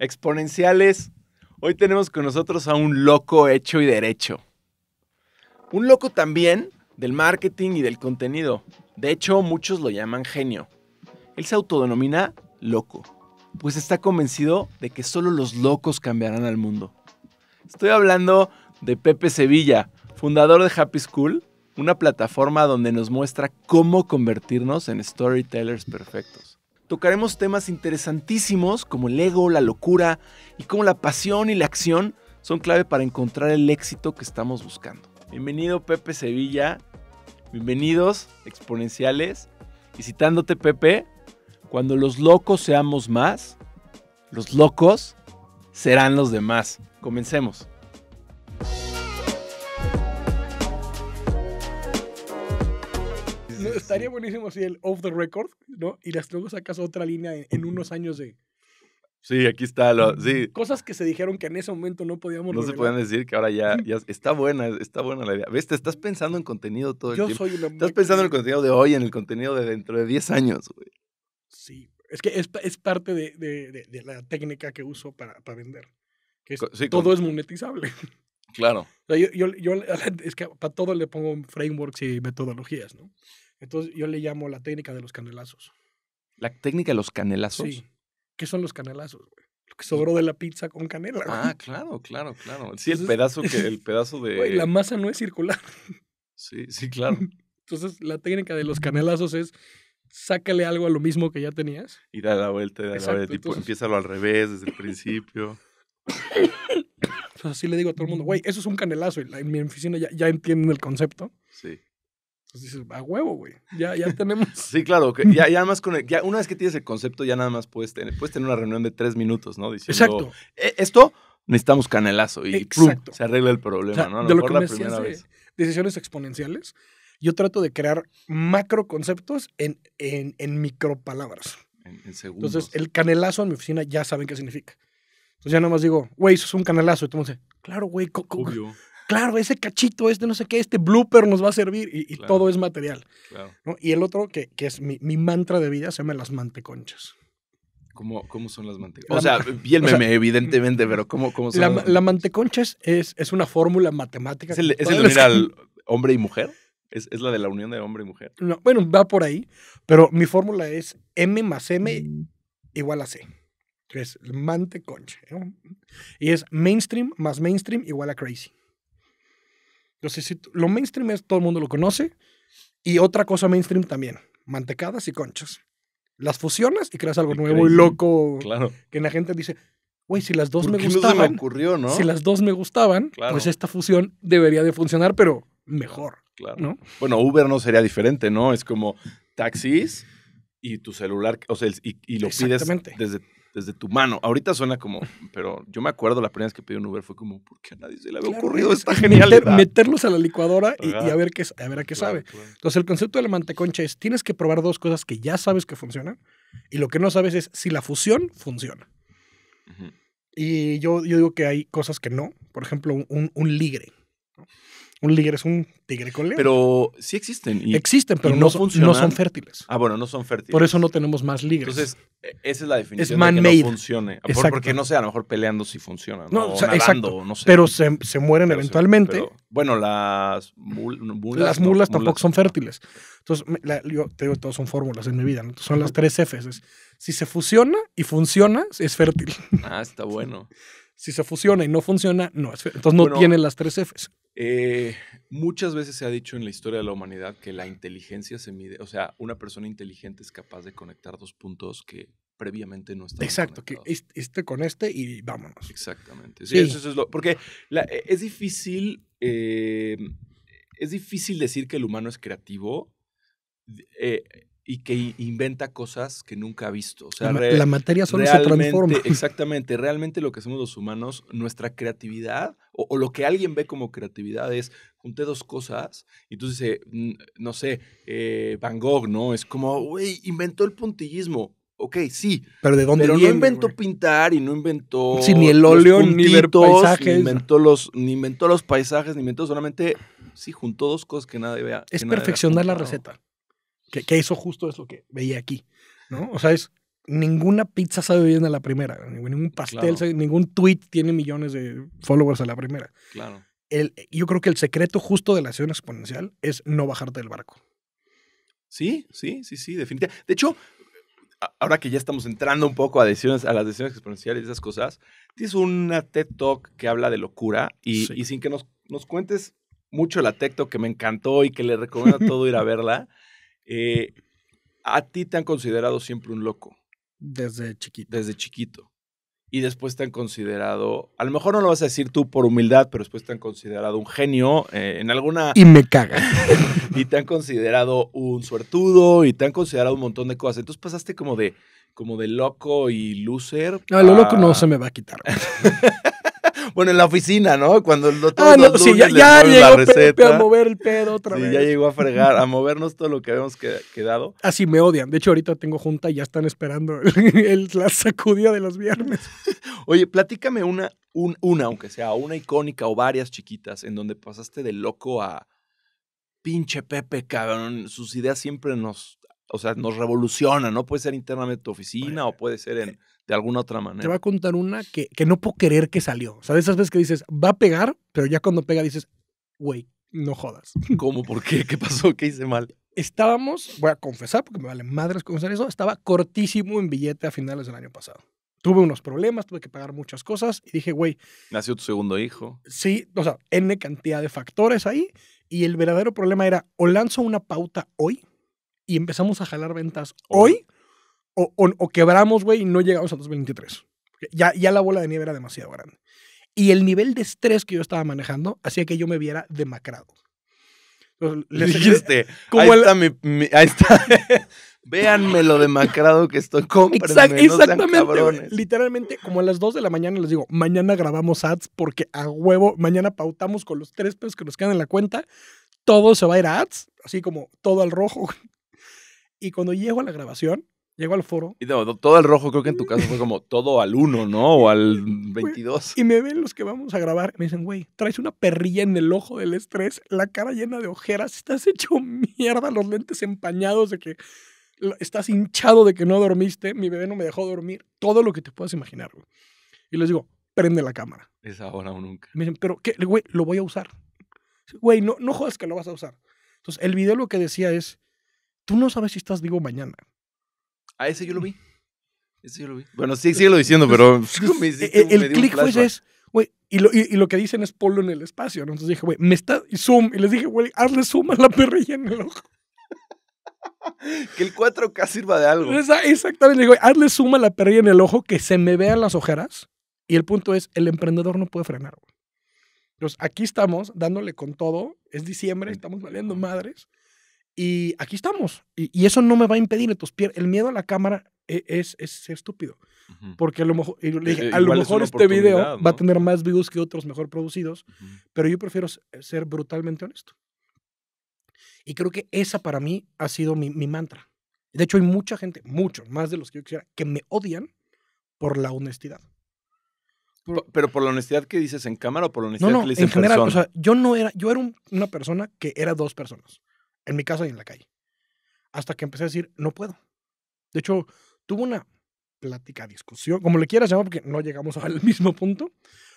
Exponenciales, hoy tenemos con nosotros a un loco hecho y derecho. Un loco también del marketing y del contenido. De hecho, muchos lo llaman genio. Él se autodenomina loco, pues está convencido de que solo los locos cambiarán al mundo. Estoy hablando de Pepe Sevilla, fundador de Happy School, una plataforma donde nos muestra cómo convertirnos en storytellers perfectos tocaremos temas interesantísimos como el ego, la locura y cómo la pasión y la acción son clave para encontrar el éxito que estamos buscando. Bienvenido Pepe Sevilla, bienvenidos exponenciales y citándote Pepe, cuando los locos seamos más, los locos serán los demás. Comencemos. estaría buenísimo si el off the record, ¿no? Y las luego sacas otra línea en, unos años de... Sí, aquí está. Lo, mm, Cosas que se dijeron que en ese momento no podíamos No se pueden decir que ahora ya, mm. ya, está buena, está buena la idea. ¿Ves? Te estás pensando en contenido todo el Yo tiempo. Soy estás pensando en el contenido de hoy, en el contenido de dentro de 10 años, güey. Sí, es que es, parte de, la técnica que uso para, para vender. Que todo es monetizable. Claro. yo, es que para todo le pongo frameworks y metodologías, ¿no? Entonces yo le llamo la técnica de los canelazos. ¿La técnica de los canelazos? Sí. ¿Qué son los canelazos, Lo que sobró de la pizza con canela. Ah, claro, claro, claro. Sí, el pedazo que, el pedazo de. Güey, la masa no es circular. Sí, sí, claro. Entonces, la técnica de los canelazos es sácale algo a lo mismo que ya tenías. Y da la vuelta, y da la vuelta. al revés desde el principio. así le digo a todo el mundo, güey, eso es un canelazo. Y en mi oficina ya, ya entienden el concepto. Sí. Entonces pues dices, a huevo, güey. Ya, ya tenemos. sí, claro. ya, ya una vez que tienes el concepto, ya nada más puedes tener, puedes tener una reunión de tres minutos, ¿no? Diciendo, Exacto. E, esto necesitamos canelazo y se arregla el problema, ¿no? A lo de mejor lo que la primera vez. decisiones exponenciales. Yo trato de crear macro conceptos en, en, en micro palabras. segundos. Entonces, el canelazo en mi oficina ya saben qué significa. Entonces ya nada más digo, güey, eso es un canelazo. Y todo el claro, güey, Obvio claro, ese cachito, este no sé qué, este blooper nos va a servir y, todo es material. Y el otro, que, es mi, mantra de vida, se llama las manteconchas. ¿Cómo, son las manteconchas? o sea, bien evidentemente, pero ¿cómo, cómo son? La, manteconchas manteconcha es, una fórmula matemática. ¿Es el, de al hombre y mujer? ¿Es, la de la unión de hombre y mujer? No, bueno, va por ahí, pero mi fórmula es M más M igual a C es el Y es mainstream más mainstream igual a crazy. Entonces, lo mainstream es todo el mundo lo conoce. Y otra cosa mainstream también, mantecadas y conchas. Las fusionas y creas algo nuevo y loco. Claro. Que la gente dice, güey, si las dos me gustaban. me ocurrió, Si las dos me gustaban, pues esta fusión debería de funcionar, pero mejor. Claro. Bueno, Uber no sería diferente, ¿no? Es como taxis y tu celular, o sea, y, y lo pides desde desde tu mano. Ahorita suena como, pero yo me acuerdo la primera vez que pedí un Uber fue como, ¿por qué a nadie se le había ocurrido esta genialidad? meterlos a la licuadora y, a ver qué, a qué sabe. Entonces, el concepto de la manteconcha es, tienes que probar dos cosas que ya sabes que funcionan y lo que no sabes es si la fusión funciona. Y yo, yo digo que hay cosas que no. Por ejemplo, un, ligre. Un ligre es un tigre con león. Pero sí existen. existen, pero no, son fértiles. Ah, bueno, no son fértiles. Por eso no tenemos más ligres. Entonces, e, esa es la definición es man made. no funcione. porque no sé, a lo mejor peleando si sí funciona. No, exacto. Pero se, mueren eventualmente. bueno, las mulas. Las mulas tampoco son fértiles. Entonces, yo te digo, todas son fórmulas en mi vida. son las tres Fs. si se fusiona y funciona, es fértil. Ah, está bueno. Si se fusiona y no funciona, no Entonces no tiene las tres Fs. Eh, muchas veces se ha dicho en la historia de la humanidad que la inteligencia se mide, o sea, una persona inteligente es capaz de conectar dos puntos que previamente no estaban Exacto, que este, con este y vámonos. Exactamente. Sí, es lo, porque e-, es difícil, eh, es difícil decir que el humano es creativo eh, y que inventa cosas que nunca ha visto. O sea, la, materia solo se transforma. Exactamente, realmente lo que hacemos los humanos, nuestra creatividad o, lo que alguien ve como creatividad es junté dos cosas y entonces, dices, no sé, eh, Van Gogh, ¿no? Es como, güey, inventó el puntillismo. Ok, sí. Pero de dónde Pero no inventó pintar y no inventó. Sí, ni el óleo, ni ver paisajes. inventó, los, ni inventó los paisajes, ni inventó solamente. Sí, juntó dos cosas que nadie vea. Es perfeccionar la receta. Que, hizo justo es lo que veía aquí, ¿no? O sea, es ninguna pizza sabe bien a la primera, ningún pastel, ningún tweet tiene millones de followers a la primera. Claro. El, yo creo que el secreto justo de la acción exponencial es no bajarte del barco. Sí, sí, sí, sí, definitivamente. De hecho, ahora que ya estamos entrando un poco a, a las decisiones exponenciales y esas cosas, tienes una TED Talk que habla de locura y, sin que nos, nos, cuentes mucho la TED Talk que me encantó y que le recomiendo a todo ir a verla. Eh, a ti te han considerado siempre un loco. Desde chiquito. Desde chiquito. Y después te han considerado, a lo mejor no lo vas a decir tú por humildad, pero después te han considerado un genio eh, en alguna... Y me caga. y te han considerado un suertudo y te han considerado un montón de cosas. Entonces pasaste como de, como de loco y loser. No, lo loco no se me va a quitar. Bueno, en la oficina, ¿no? Cuando no todos ah, no, sí, ya, ya llegó la a mover el pedo otra sí, vez. ya llegó a fregar, a movernos todo lo que habíamos quedado. Así me odian. De hecho, ahorita tengo junta y ya están esperando la sacudida de los viernes. Oye, platícame una, una, aunque sea una icónica o varias chiquitas, en donde pasaste de loco a pinche Pepe, cabrón. Sus ideas siempre nos, o sea, nos revolucionan, ¿no? Puede ser internamente tu oficina o puede ser en eh, de alguna otra manera. Te voy a contar una que, que no puedo creer que salió. O sea, de esas veces que dices, va a pegar, pero ya cuando pega dices, güey, no jodas. ¿Cómo? ¿Por qué? ¿Qué pasó? ¿Qué hice mal? Estábamos, voy a confesar, porque me vale madres confesar eso, estaba cortísimo en billete a finales del año pasado. Tuve unos problemas, tuve que pagar muchas cosas y dije, güey. Nació tu segundo hijo. Sí, o sea, N cantidad de factores ahí. Y el verdadero problema era, o lanzo una pauta hoy y empezamos a jalar ventas hoy o, quebramos, güey, y no llegamos a 2023. Ya, ya la bola de nieve era demasiado grande. Y el nivel de estrés que yo estaba manejando hacía que yo me viera demacrado. dijiste, ahí, está mi, lo demacrado que estoy exactamente. literalmente, como a las 2 de la mañana les digo, mañana grabamos ads porque a huevo, mañana pautamos con los tres pesos que nos quedan en la cuenta. Todo se va a ir a ads, así como todo al rojo. Y cuando llego a la grabación, Llego al foro. Y todo el rojo, creo que en tu caso fue como todo al 1, ¿no? O al 22. Y me ven los que vamos a grabar. Me dicen, güey, traes una perrilla en el ojo del estrés, la cara llena de ojeras, estás hecho mierda, los lentes empañados de que estás hinchado de que no dormiste, mi bebé no me dejó dormir, todo lo que te puedas imaginar, Y les digo, prende la cámara. Es ahora o nunca. Me dicen, pero, ¿qué? Güey, lo voy a usar. Güey, no, no jodas que lo vas a usar. Entonces, el video lo que decía es, tú no sabes si estás vivo mañana. Ah, ese yo lo vi. Mm. Ese yo lo vi. Bueno, sí, sigue lo diciendo, pero. E-, e-, el, clic fue ese, Güey, y lo, que dicen es polo en el espacio, Entonces dije, güey, me está. Y zoom. Y les dije, güey, hazle zoom a la perrilla en el ojo. que el 4K sirva de algo. exactamente. Le digo, hazle zoom a la perrilla en el ojo, que se me vean las ojeras. Y el punto es, el emprendedor no puede frenar, güey. Entonces, aquí estamos dándole con todo. Es diciembre, estamos valiendo madres. Y aquí estamos. Y, eso no me va a impedir. Entonces, el miedo a la cámara e-, es, es estúpido. Porque a lo mejor, eh, a lo mejor este video va a tener más views que otros mejor producidos, pero yo prefiero eh, ser brutalmente honesto. Y creo que esa para mí ha sido mi, mantra. De hecho, hay mucha gente, mucho, más de los que yo quisiera, que me odian por la honestidad. pero por la honestidad que dices en cámara o por la honestidad que le dices en, general, yo no era, yo era una persona que era dos personas en mi casa y en la calle. Hasta que empecé a decir, no puedo. De hecho, tuve una plática, discusión, como le quieras llamar, porque no llegamos al mismo punto,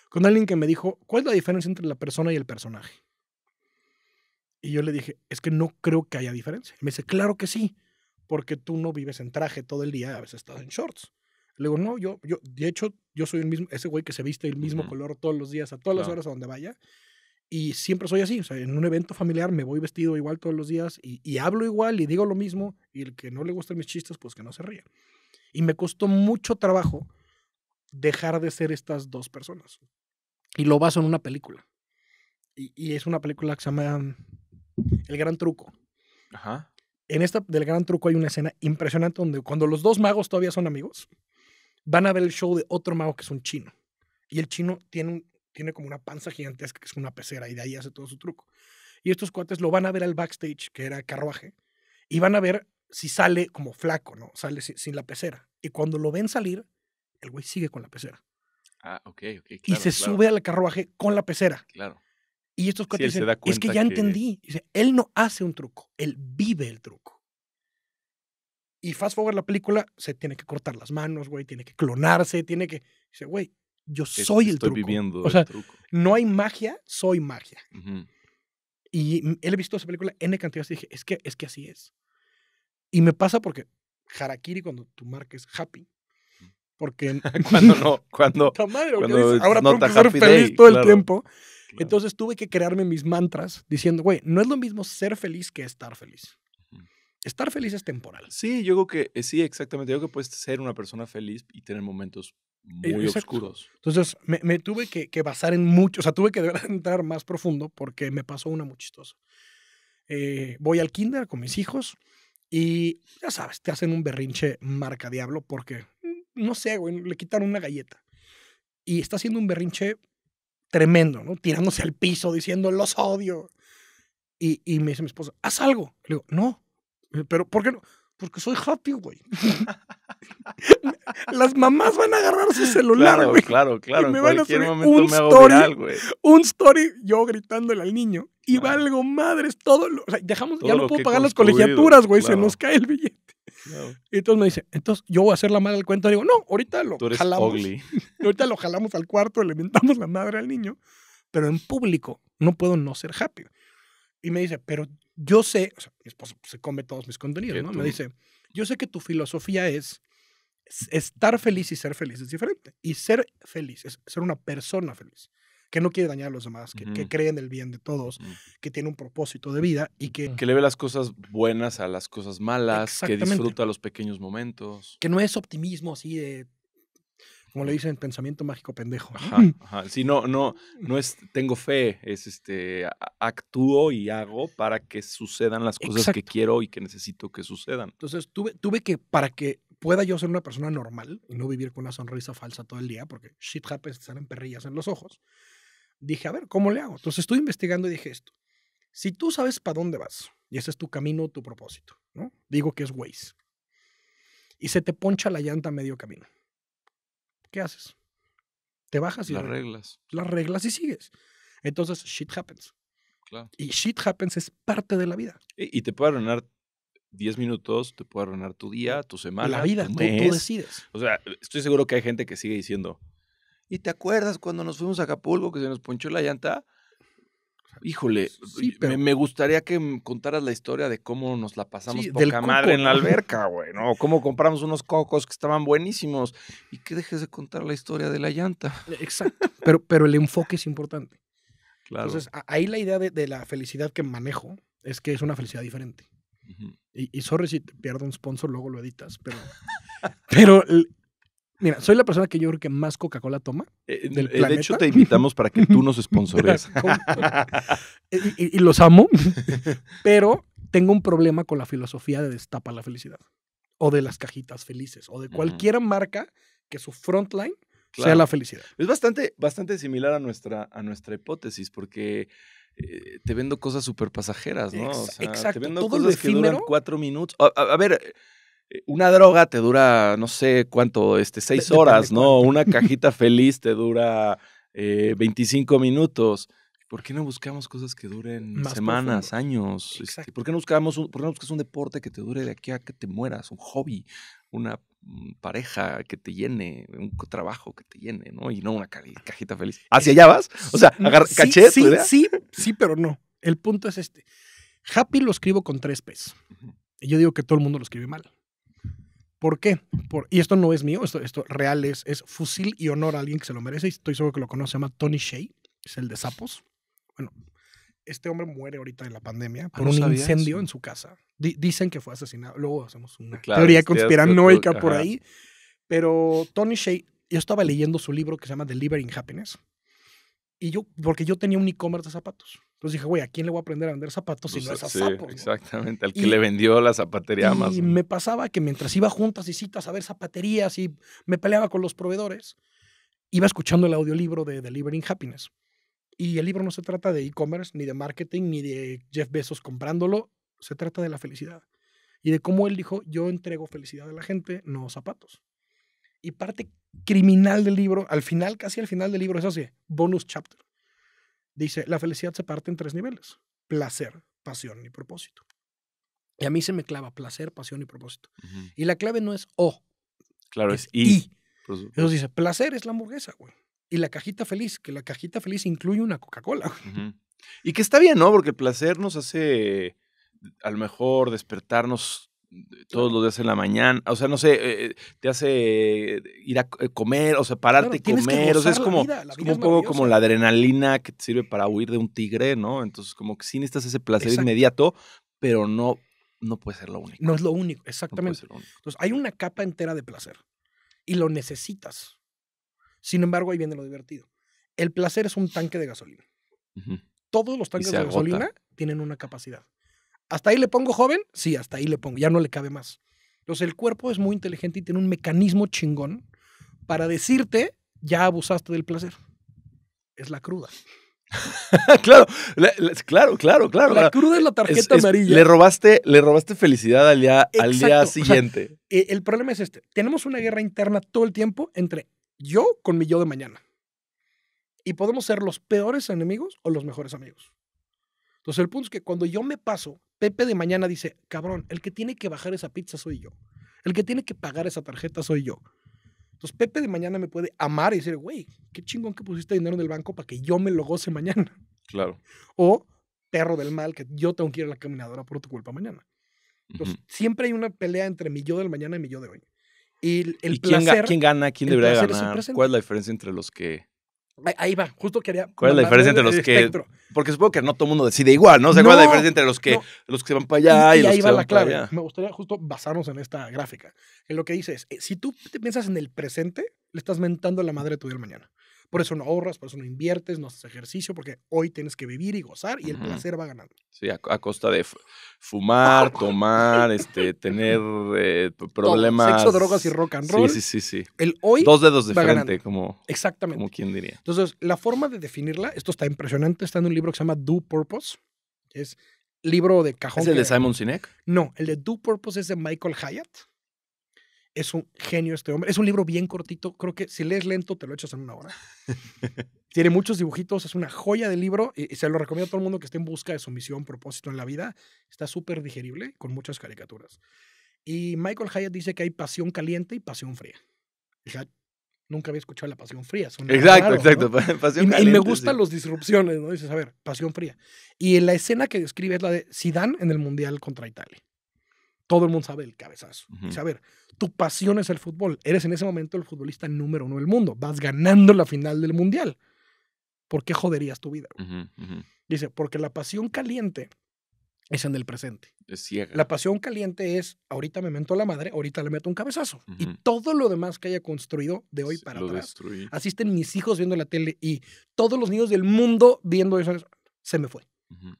con alguien que me dijo, ¿cuál es la diferencia entre la persona y el personaje? Y yo le dije, es que no creo que haya diferencia. me dice, claro que sí, porque tú no vives en traje todo el día, a veces estás en shorts. Le digo, no, yo, yo, de hecho, yo soy el mismo, ese güey que se viste el mismo color todos los días, a todas las horas a donde vaya. Y siempre soy así, o sea, en un evento familiar me voy vestido igual todos los días y, hablo igual y digo lo mismo y el que no le gustan mis chistes, pues que no se ría. Y me costó mucho trabajo dejar de ser estas dos personas. Y lo baso en una película. Y, y es una película que se llama El Gran Truco. Ajá. En esta del Gran Truco hay una escena impresionante donde cuando los dos magos todavía son amigos, van a ver el show de otro mago que es un chino. Y el chino tiene un, tiene como una panza gigantesca que es una pecera y de ahí hace todo su truco. Y estos cuates lo van a ver al backstage, que era carruaje, y van a ver si sale como flaco, ¿no? Sale sin, la pecera. Y cuando lo ven salir, el güey sigue con la pecera. Ah, ok, ok. y se sube al carruaje con la pecera. Claro. Y estos cuates es que ya entendí. él no hace un truco, él vive el truco. Y fast forward la película, se tiene que cortar las manos, güey, tiene que clonarse, tiene que... Dice, güey, yo soy el truco. viviendo o sea, No hay magia, soy magia. Y él ha visto esa película N cantidad y dije, es que, es que así es. Y me pasa porque Harakiri, cuando tu marca es happy, mm. porque cuando no, cuando, cuando ahora tengo que feliz todo el tiempo. Entonces tuve que crearme mis mantras diciendo, güey, no es lo mismo ser feliz que estar feliz. Estar feliz es temporal. Sí, yo creo que eh, sí, exactamente. Yo creo que puedes ser una persona feliz y tener momentos e, muy oscuros. Entonces, me, me tuve que, que, basar en mucho, o sea, tuve que entrar más profundo porque me pasó una muy chistosa. Eh, voy al kinder con mis hijos y, ya sabes, te hacen un berrinche marca diablo porque, mm, no sé, güey, le quitaron una galleta. Y está haciendo un berrinche tremendo, ¿no? Tirándose al piso, diciendo, los odio. Y, y me dice mi esposa, haz algo. Le digo, no, pero ¿por qué no? porque soy happy, güey. Las mamás van a agarrar su celular, güey. Claro, claro, Y me van a hacer un story, un story yo gritándole al niño. Y ah. valgo madres, todo dejamos, ya no puedo pagar las colegiaturas, güey, se nos cae el billete. Y entonces me dice, entonces yo voy a hacer la madre del cuento. digo, no, ahorita lo jalamos. ahorita lo jalamos al cuarto, le mentamos la madre al niño, pero en público no puedo no ser happy. Y me dice, pero yo sé, mi esposo pues, se come todos mis contenidos, ¿no? Me dice, yo sé que tu filosofía es estar feliz y ser feliz es diferente. Y ser feliz es ser una persona feliz, que no quiere dañar a los demás, que, cree en el bien de todos, mm. que tiene un propósito de vida y que... Que le ve las cosas buenas a las cosas malas, que disfruta los pequeños momentos. Que no es optimismo así de como le dicen, pensamiento mágico pendejo. Ajá, ajá. Sí, no, no, no es tengo fe, es este, actúo y hago para que sucedan las cosas que quiero y que necesito que sucedan. Entonces tuve, tuve que, para que pueda yo ser una persona normal y no vivir con una sonrisa falsa todo el día, porque shit happens, salen perrillas en los ojos, dije, a ver, ¿cómo le hago? Entonces estuve investigando y dije esto. Si tú sabes para dónde vas y ese es tu camino, tu propósito, ¿no? Digo que es Waze. Y se te poncha la llanta a medio camino ¿qué haces? Te bajas y... Las reglas. Las reglas y sigues. Entonces, shit happens. Claro. Y shit happens es parte de la vida. E, y, te puede arruinar 10 minutos, te puede arruinar tu día, tu semana. La vida, tu Tú, tú decides. O sea, estoy seguro que hay gente que sigue diciendo, ¿y te acuerdas cuando nos fuimos a Acapulco que se nos ponchó la llanta? Híjole, me, gustaría que contaras la historia de cómo nos la pasamos sí, poca madre en la alberca, güey, ¿no? Cómo compramos unos cocos que estaban buenísimos y que dejes de contar la historia de la llanta. Eh, exacto, pero, pero el enfoque es importante. Claro. Entonces, ahí la idea de, la felicidad que manejo es que es una felicidad diferente. y, sorry si pierdo un sponsor, luego lo editas, pero, pero Mira, soy la persona que yo creo que más Coca-Cola toma. Eh, de hecho, te invitamos para que tú nos sponsores. y, los amo, pero tengo un problema con la filosofía de destapa la felicidad. O de las cajitas felices. O de cualquier marca que su frontline sea la felicidad. Es bastante, bastante similar a nuestra, a nuestra hipótesis, porque eh, te vendo cosas súper pasajeras, ¿no? Exacto. cosas que duran cuatro minutos. a, ver, eh, una droga te dura, no sé cuánto, este, seis horas, ¿no? Una cajita feliz te dura 25 eh, minutos. ¿Por qué no buscamos cosas que duren semanas, años? Este, ¿por, qué no buscamos un, ¿Por qué buscas un deporte que te dure de aquí a que te mueras? Un hobby, una mm, pareja que te llene, un trabajo que te llene, ¿no? Y no una cajita feliz. ¿Hacia allá vas? O sea, mm, sí, caché sí, Sí, sí, pero no. El punto es este. Happy lo escribo con tres P's. y Yo digo que todo el mundo lo escribe mal. ¿Por qué? Por, y esto no es mío, esto, esto real es, es fusil y honor a alguien que se lo merece. Y estoy seguro que lo conoce, se llama Tony Shay, es el de sapos. Bueno, este hombre muere ahorita en la pandemia ah, por un incendio en su casa. dicen que fue asesinado. Luego hacemos una teoría conspiranoica por ahí. Pero Tony Shay, yo estaba leyendo su libro que se llama Delivering Happiness. Y yo, porque yo tenía un e-commerce de zapatos. Entonces dije, güey, ¿a quién le voy a aprender a vender zapatos si no es a Exactamente, al que le vendió la zapatería más. Y me pasaba que mientras iba juntas y citas a ver zapaterías y me peleaba con los proveedores, iba escuchando el audiolibro de Delivering Happiness. Y el libro no se trata de e-commerce, ni de marketing, ni de Jeff Bezos comprándolo. Se trata de la felicidad. Y de cómo él dijo, yo entrego felicidad a la gente, no zapatos. Y parte criminal del libro, al final, casi al final del libro, es así, bonus chapter. Dice, la felicidad se parte en tres niveles, placer, pasión y propósito. Y a mí se me clava placer, pasión y propósito. Y la clave no es O. Claro, es, y. I. Entonces dice, placer es la hamburguesa, güey. Y la cajita feliz, que la cajita feliz incluye una Coca-Cola. Y que está bien, ¿no? Porque el placer nos hace, a lo mejor, despertarnos todos los días en la mañana, o sea, no sé, eh, eh, te hace eh, ir a comer, o separarte y comer, o sea, es como, un poco como la adrenalina que te sirve para huir de un tigre, ¿no? Entonces, como que sí necesitas ese placer inmediato, pero no, no puede ser lo único. No es lo único, exactamente. Entonces, hay una capa entera de placer y lo necesitas. Sin embargo, ahí viene lo divertido. El placer es un tanque de gasolina. Todos los tanques de gasolina tienen una capacidad. ¿Hasta ahí le pongo joven? Sí, hasta ahí le pongo, ya no le cabe más. Entonces el cuerpo es muy inteligente y tiene un mecanismo chingón para decirte, ya abusaste del placer. Es la cruda. claro, claro, claro, claro. La cruda es la tarjeta amarilla. Le robaste, le robaste felicidad al día, al día siguiente. E, el problema es este. Tenemos una guerra interna todo el tiempo entre yo con mi yo de mañana. Y podemos ser los peores enemigos o los mejores amigos. Entonces el punto es que cuando yo me paso, Pepe de mañana dice, cabrón, el que tiene que bajar esa pizza soy yo. El que tiene que pagar esa tarjeta soy yo. Entonces Pepe de mañana me puede amar y decir, güey, qué chingón que pusiste dinero en el banco para que yo me lo goce mañana. Claro. O perro del mal, que yo tengo que ir a la caminadora por tu culpa mañana. Entonces, siempre hay una pelea entre mi yo del mañana y mi yo de hoy. Y el, quién, gana? ¿Quién debería ganar? ¿Cuál es la diferencia entre los que Ahí va, justo quería. ¿Cuál es la diferencia entre los que.? Porque supongo que no todo el mundo decide igual, ¿no? Se ¿cuál es la diferencia entre los que, los que se van para allá y, ahí va la clave. Me gustaría justo basarnos en esta gráfica. En lo que dices, eh, si tú te piensas en el presente, le estás mentando la madre tu el mañana. Por eso no ahorras, por eso no inviertes, no haces ejercicio, porque hoy tienes que vivir y gozar y el placer va ganando. Sí, a, costa de fumar, tomar, este, tener eh, problemas. sexo, drogas y rock and roll. Sí, sí, sí. El hoy. Dos dedos de frente, como. Exactamente. Como quien diría. Entonces, la forma de definirla, esto está impresionante, está en un libro que se llama Do Purpose. es libro de cajón. ¿Es el de Simon Sinek? No, el de Do Purpose es de Michael Hyatt es un genio este hombre. Es un libro bien cortito. Creo que si lees lento, te lo echas en una hora. Tiene muchos dibujitos. Es una joya de libro. Y, se lo recomiendo a todo el mundo que esté en busca de su misión, propósito en la vida. Está súper digerible, con muchas caricaturas. Y Michael Hyatt dice que hay pasión caliente y pasión fría. nunca había escuchado la pasión fría. exacto, exacto. Pasión y, y, me gustan los disrupciones, ¿no? Dices, a ver, pasión fría. Y en la escena que describe es la de Zidane en el Mundial contra Italia todo el mundo sabe el cabezazo. Dice, a ver, tu pasión es el fútbol. Eres en ese momento el futbolista número uno del mundo. Vas ganando la final del mundial. ¿Por qué joderías tu vida? Dice, porque la pasión caliente es en el presente. Es ciega. La pasión caliente es, ahorita me meto a la madre, ahorita le meto un cabezazo. Y todo lo demás que haya construido de hoy para atrás. Asisten mis hijos viendo la tele y todos los niños del mundo viendo eso. Se me fue.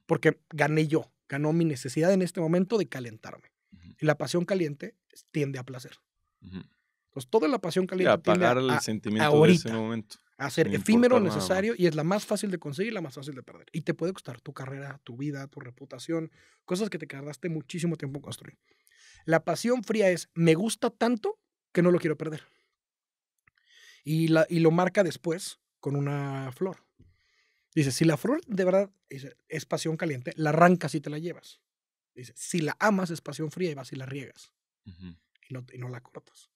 Porque gané yo. Ganó mi necesidad en este momento de calentarme. Y la pasión caliente tiende a placer. Entonces, toda la pasión caliente tiende a el sentimiento ahorita, ese momento. A ser efímero necesario y es la más fácil de conseguir y la más fácil de perder. Y te puede costar tu carrera, tu vida, tu reputación, cosas que te tardaste muchísimo tiempo en construir. La pasión fría es, me gusta tanto que no lo quiero perder. Y, la, y lo marca después con una flor. Dice, si la flor de verdad es, es pasión caliente, la arrancas y te la llevas. Dice, si la amas es pasión fría y vas y la riegas. y, no, la cortas.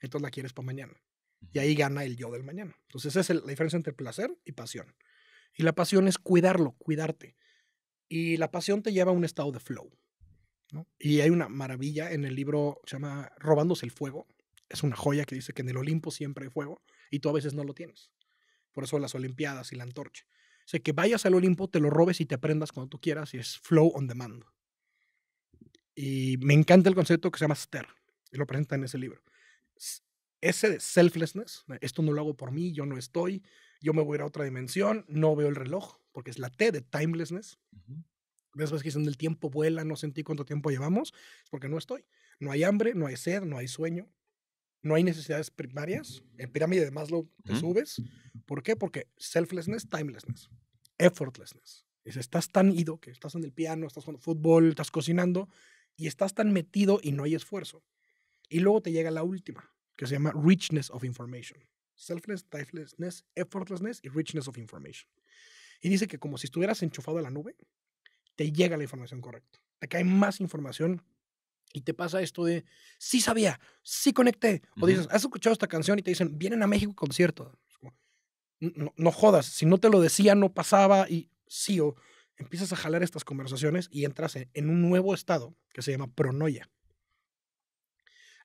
Entonces la quieres para mañana. Y ahí gana el yo del mañana. Entonces esa es la diferencia entre placer y pasión. Y la pasión es cuidarlo, cuidarte. Y la pasión te lleva a un estado de flow. Y hay una maravilla en el libro se llama Robándose el Fuego. Es una joya que dice que en el Olimpo siempre hay fuego y tú a veces no lo tienes. Por eso las Olimpiadas y la antorcha. O sea, que vayas al Olimpo, te lo robes y te aprendas cuando tú quieras y es flow on demand. Y me encanta el concepto que se llama STER, y lo presenta en ese libro. Ese de selflessness, esto no lo hago por mí, yo no estoy, yo me voy a ir a otra dimensión, no veo el reloj, porque es la T de timelessness. ¿Ves -huh. que dicen el tiempo vuela, no sentí cuánto tiempo llevamos, Es porque no estoy. No hay hambre, no hay sed, no hay sueño, no hay necesidades primarias. En pirámide de Maslow te subes. ¿Por qué? Porque selflessness, timelessness, effortlessness. Es, estás tan ido que estás en el piano, estás jugando fútbol, estás cocinando, y estás tan metido y no hay esfuerzo. Y luego te llega la última, que se llama richness of information. Selfless, timelessness, effortlessness y richness of information. Y dice que como si estuvieras enchufado a la nube, te llega la información correcta. Te cae más información y te pasa esto de, sí sabía, sí conecté. O dices, ¿has escuchado esta canción? Y te dicen, vienen a México concierto. No, no, jodas, si no te lo decía, no pasaba. Y sí, o empiezas a jalar estas conversaciones y entras e, en un nuevo estado que se llama pronoia.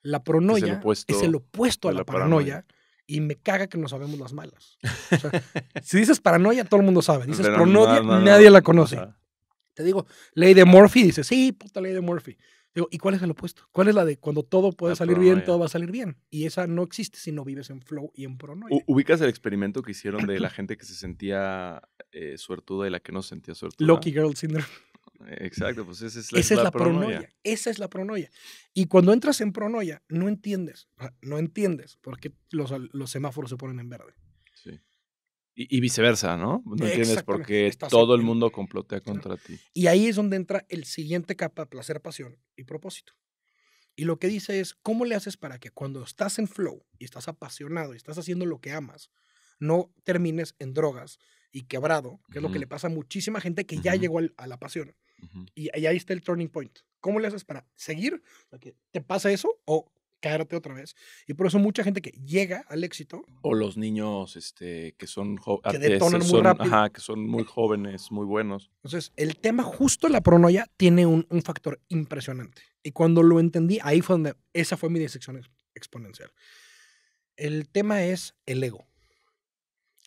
La pronoia es el opuesto, a la, paranoia, y me caga que no sabemos las malas. si dices paranoia, todo el mundo sabe. Dices nadie la conoce. Te digo, ley de Murphy, dice sí, puta ley de Murphy. ¿y cuál es el opuesto? ¿Cuál es la de cuando todo puede salir bien, todo va a salir bien? Y esa no existe si no vives en flow y en pronoia. ¿Ubicas el experimento que hicieron de la gente que se sentía eh, suertuda y la que no se sentía suertuda? Lucky Girl Syndrome. Exacto, pues esa es la, esa es la, Esa es la pronoia. Y cuando entras en pronoia, no entiendes, no entiendes por qué los semáforos se ponen en verde. Y, viceversa, ¿no? No entiendes por todo el mundo complotea contra ti. Y ahí es donde entra el siguiente capa, placer, pasión y propósito. Y lo que dice es, ¿cómo le haces para que cuando estás en flow y estás apasionado y estás haciendo lo que amas, no termines en drogas y quebrado, que es lo que le pasa a muchísima gente que ya llegó a la pasión? y, ahí está el turning point. ¿Cómo le haces para seguir? ¿Te pasa eso o caerte otra vez. Y por eso mucha gente que llega al éxito. O los niños este, que son ah, que detonan muy rápido. Ajá, que son muy jóvenes, muy buenos. Entonces, el tema justo la pronoia tiene un, factor impresionante. Y cuando lo entendí, ahí fue donde esa fue mi disección exponencial. El tema es el ego.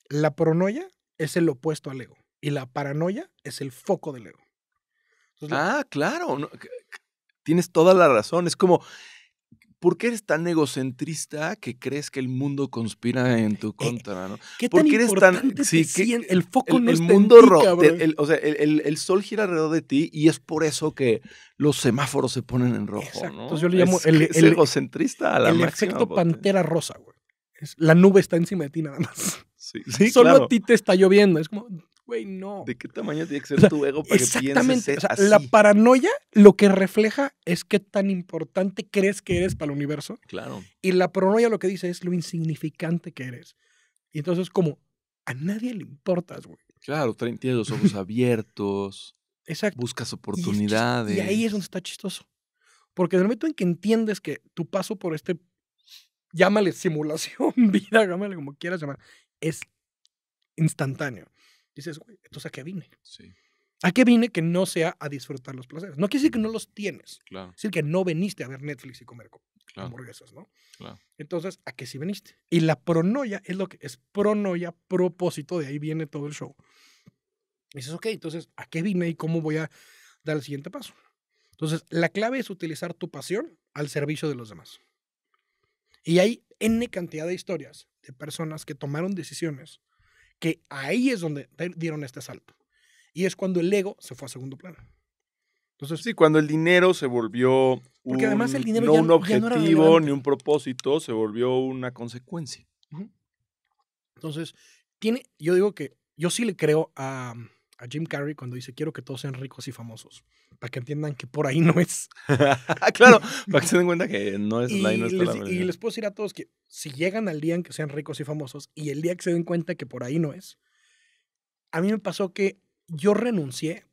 La pronoia es el opuesto al ego. Y la paranoia es el foco del ego. ah, claro. tienes toda la razón. Es como ¿Por qué eres tan egocentrista que crees que el mundo conspira en tu eh, contra? ¿no? ¿Qué ¿Por qué eres tan.? el foco no el mundo en el, O sea, el, sol gira alrededor de ti y es por eso que los semáforos se ponen en rojo. Exacto. yo le llamo el, egocentrista a la El ¿eh? pantera rosa, güey. la nube está encima de ti nada más. Sí, sí Solo a ti te está lloviendo. Es como, güey, no. ¿De qué tamaño tiene que ser tu ego para que pienses o La paranoia lo que refleja es qué tan importante crees que eres para el universo. Claro. Y la paranoia lo que dice es lo insignificante que eres. Y entonces como a nadie le importas, güey. Claro, tienes los ojos abiertos. Exacto. Buscas oportunidades. Y, ahí es donde está chistoso. Porque en el momento en que entiendes que tu paso por este, llámale simulación, vida, llámale como quieras llamar, es instantáneo dices, güey, entonces ¿a qué vine? Sí. ¿A qué vine que no sea a disfrutar los placeres? No quiere decir que no los tienes. Claro. Es decir, que no veniste a ver Netflix y comer hamburguesas, ¿no? Claro. Entonces, ¿a qué sí veniste? Y la pronoia es lo que es pronoia, propósito, de ahí viene todo el show. dices, ok, entonces, ¿a qué vine y cómo voy a dar el siguiente paso? Entonces, la clave es utilizar tu pasión al servicio de los demás. Y hay N cantidad de historias de personas que tomaron decisiones que ahí es donde dieron este salto. Y es cuando el ego se fue a segundo plano. Entonces, sí, cuando el dinero se volvió porque además el dinero no un objetivo ni un propósito, se volvió una consecuencia. Entonces, tiene, yo digo que yo sí le creo a, a Jim Carrey cuando dice quiero que todos sean ricos y famosos, para que entiendan que por ahí no es. claro, para que se den cuenta que no es y la, no es les, Y les puedo decir a todos que si llegan al día en que sean ricos y famosos y el día que se den cuenta que por ahí no es, a mí me pasó que yo renuncié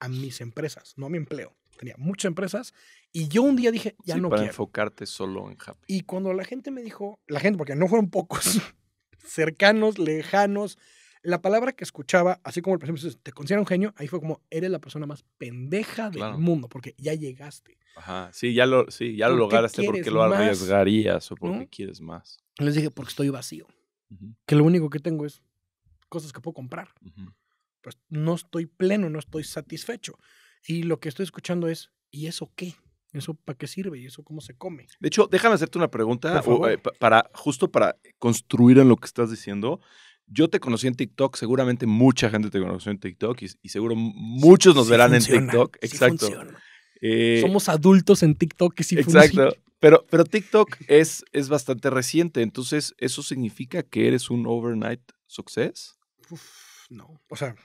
a mis empresas, no a mi empleo. Tenía muchas empresas y yo un día dije, ya no para quiero. enfocarte solo en Happy. Y cuando la gente me dijo, la gente, porque no fueron pocos, cercanos, lejanos, la palabra que escuchaba, así como el presidente te considera un genio, ahí fue como, eres la persona más pendeja del mundo, porque ya llegaste. Ajá, sí, ya lo, sí, ya lo lograste porque lo arriesgarías o porque quieres más. Les dije, porque estoy vacío, que lo único que tengo es cosas que puedo comprar. Pues no estoy pleno, no estoy satisfecho. Y lo que estoy escuchando es, ¿y eso qué? ¿Eso para qué sirve? ¿Y eso cómo se come? De hecho, déjame hacerte una pregunta eh, para, justo para construir en lo que estás diciendo. Yo te conocí en TikTok, seguramente mucha gente te conoció en TikTok y, seguro muchos nos verán en TikTok. Exacto. Eh, Somos adultos en TikTok y sí Funciona. Pero, pero TikTok es, es bastante reciente, entonces ¿eso significa que eres un overnight success? no, o sea...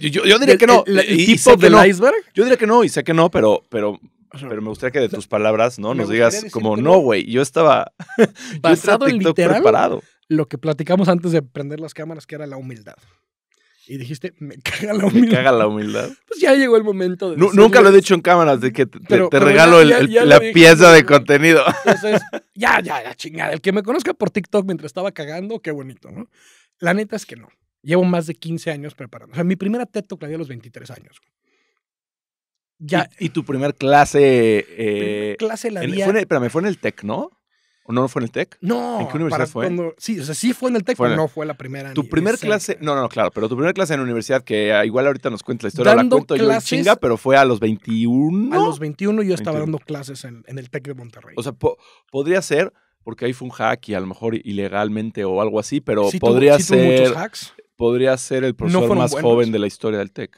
Yo, diría que no. ¿El, tipo del iceberg? Yo diría que no y sé que no, pero, pero pero me gustaría que de tus palabras, ¿no? Nos digas como, no, güey, yo estaba, en preparado lo que platicamos antes de prender las cámaras, que era la humildad. Y dijiste, me caga la humildad. Me caga la humildad. Pues ya llegó el momento de. nunca lo he dicho en cámaras, de que te, regalo la pieza de contenido. ya, ya, ya, chingada. El que me conozca por TikTok mientras estaba cagando, qué bonito, ¿no? La neta es que no. Llevo más de 15 años preparando. O sea, mi primera TED la di a los 23 años. Ya. ¿Y, tu primer clase? Eh, clase la di. Fue en el, fue en el TEC, ¿no? ¿No fue en el TEC? No. ¿En qué universidad fue? sí, o sea, sí fue en el TEC, pero no fue la primera. Tu primera clase, no, no, claro, pero tu primera clase en universidad, que ah, igual ahorita nos cuenta la historia, la chinga, pero fue a los 21. A los 21 yo estaba dando clases en, el TEC de Monterrey. O sea, podría ser, porque ahí fue un hack y a lo mejor ilegalmente o algo así, pero podría ser... Podría ser el profesor más joven de la historia del TEC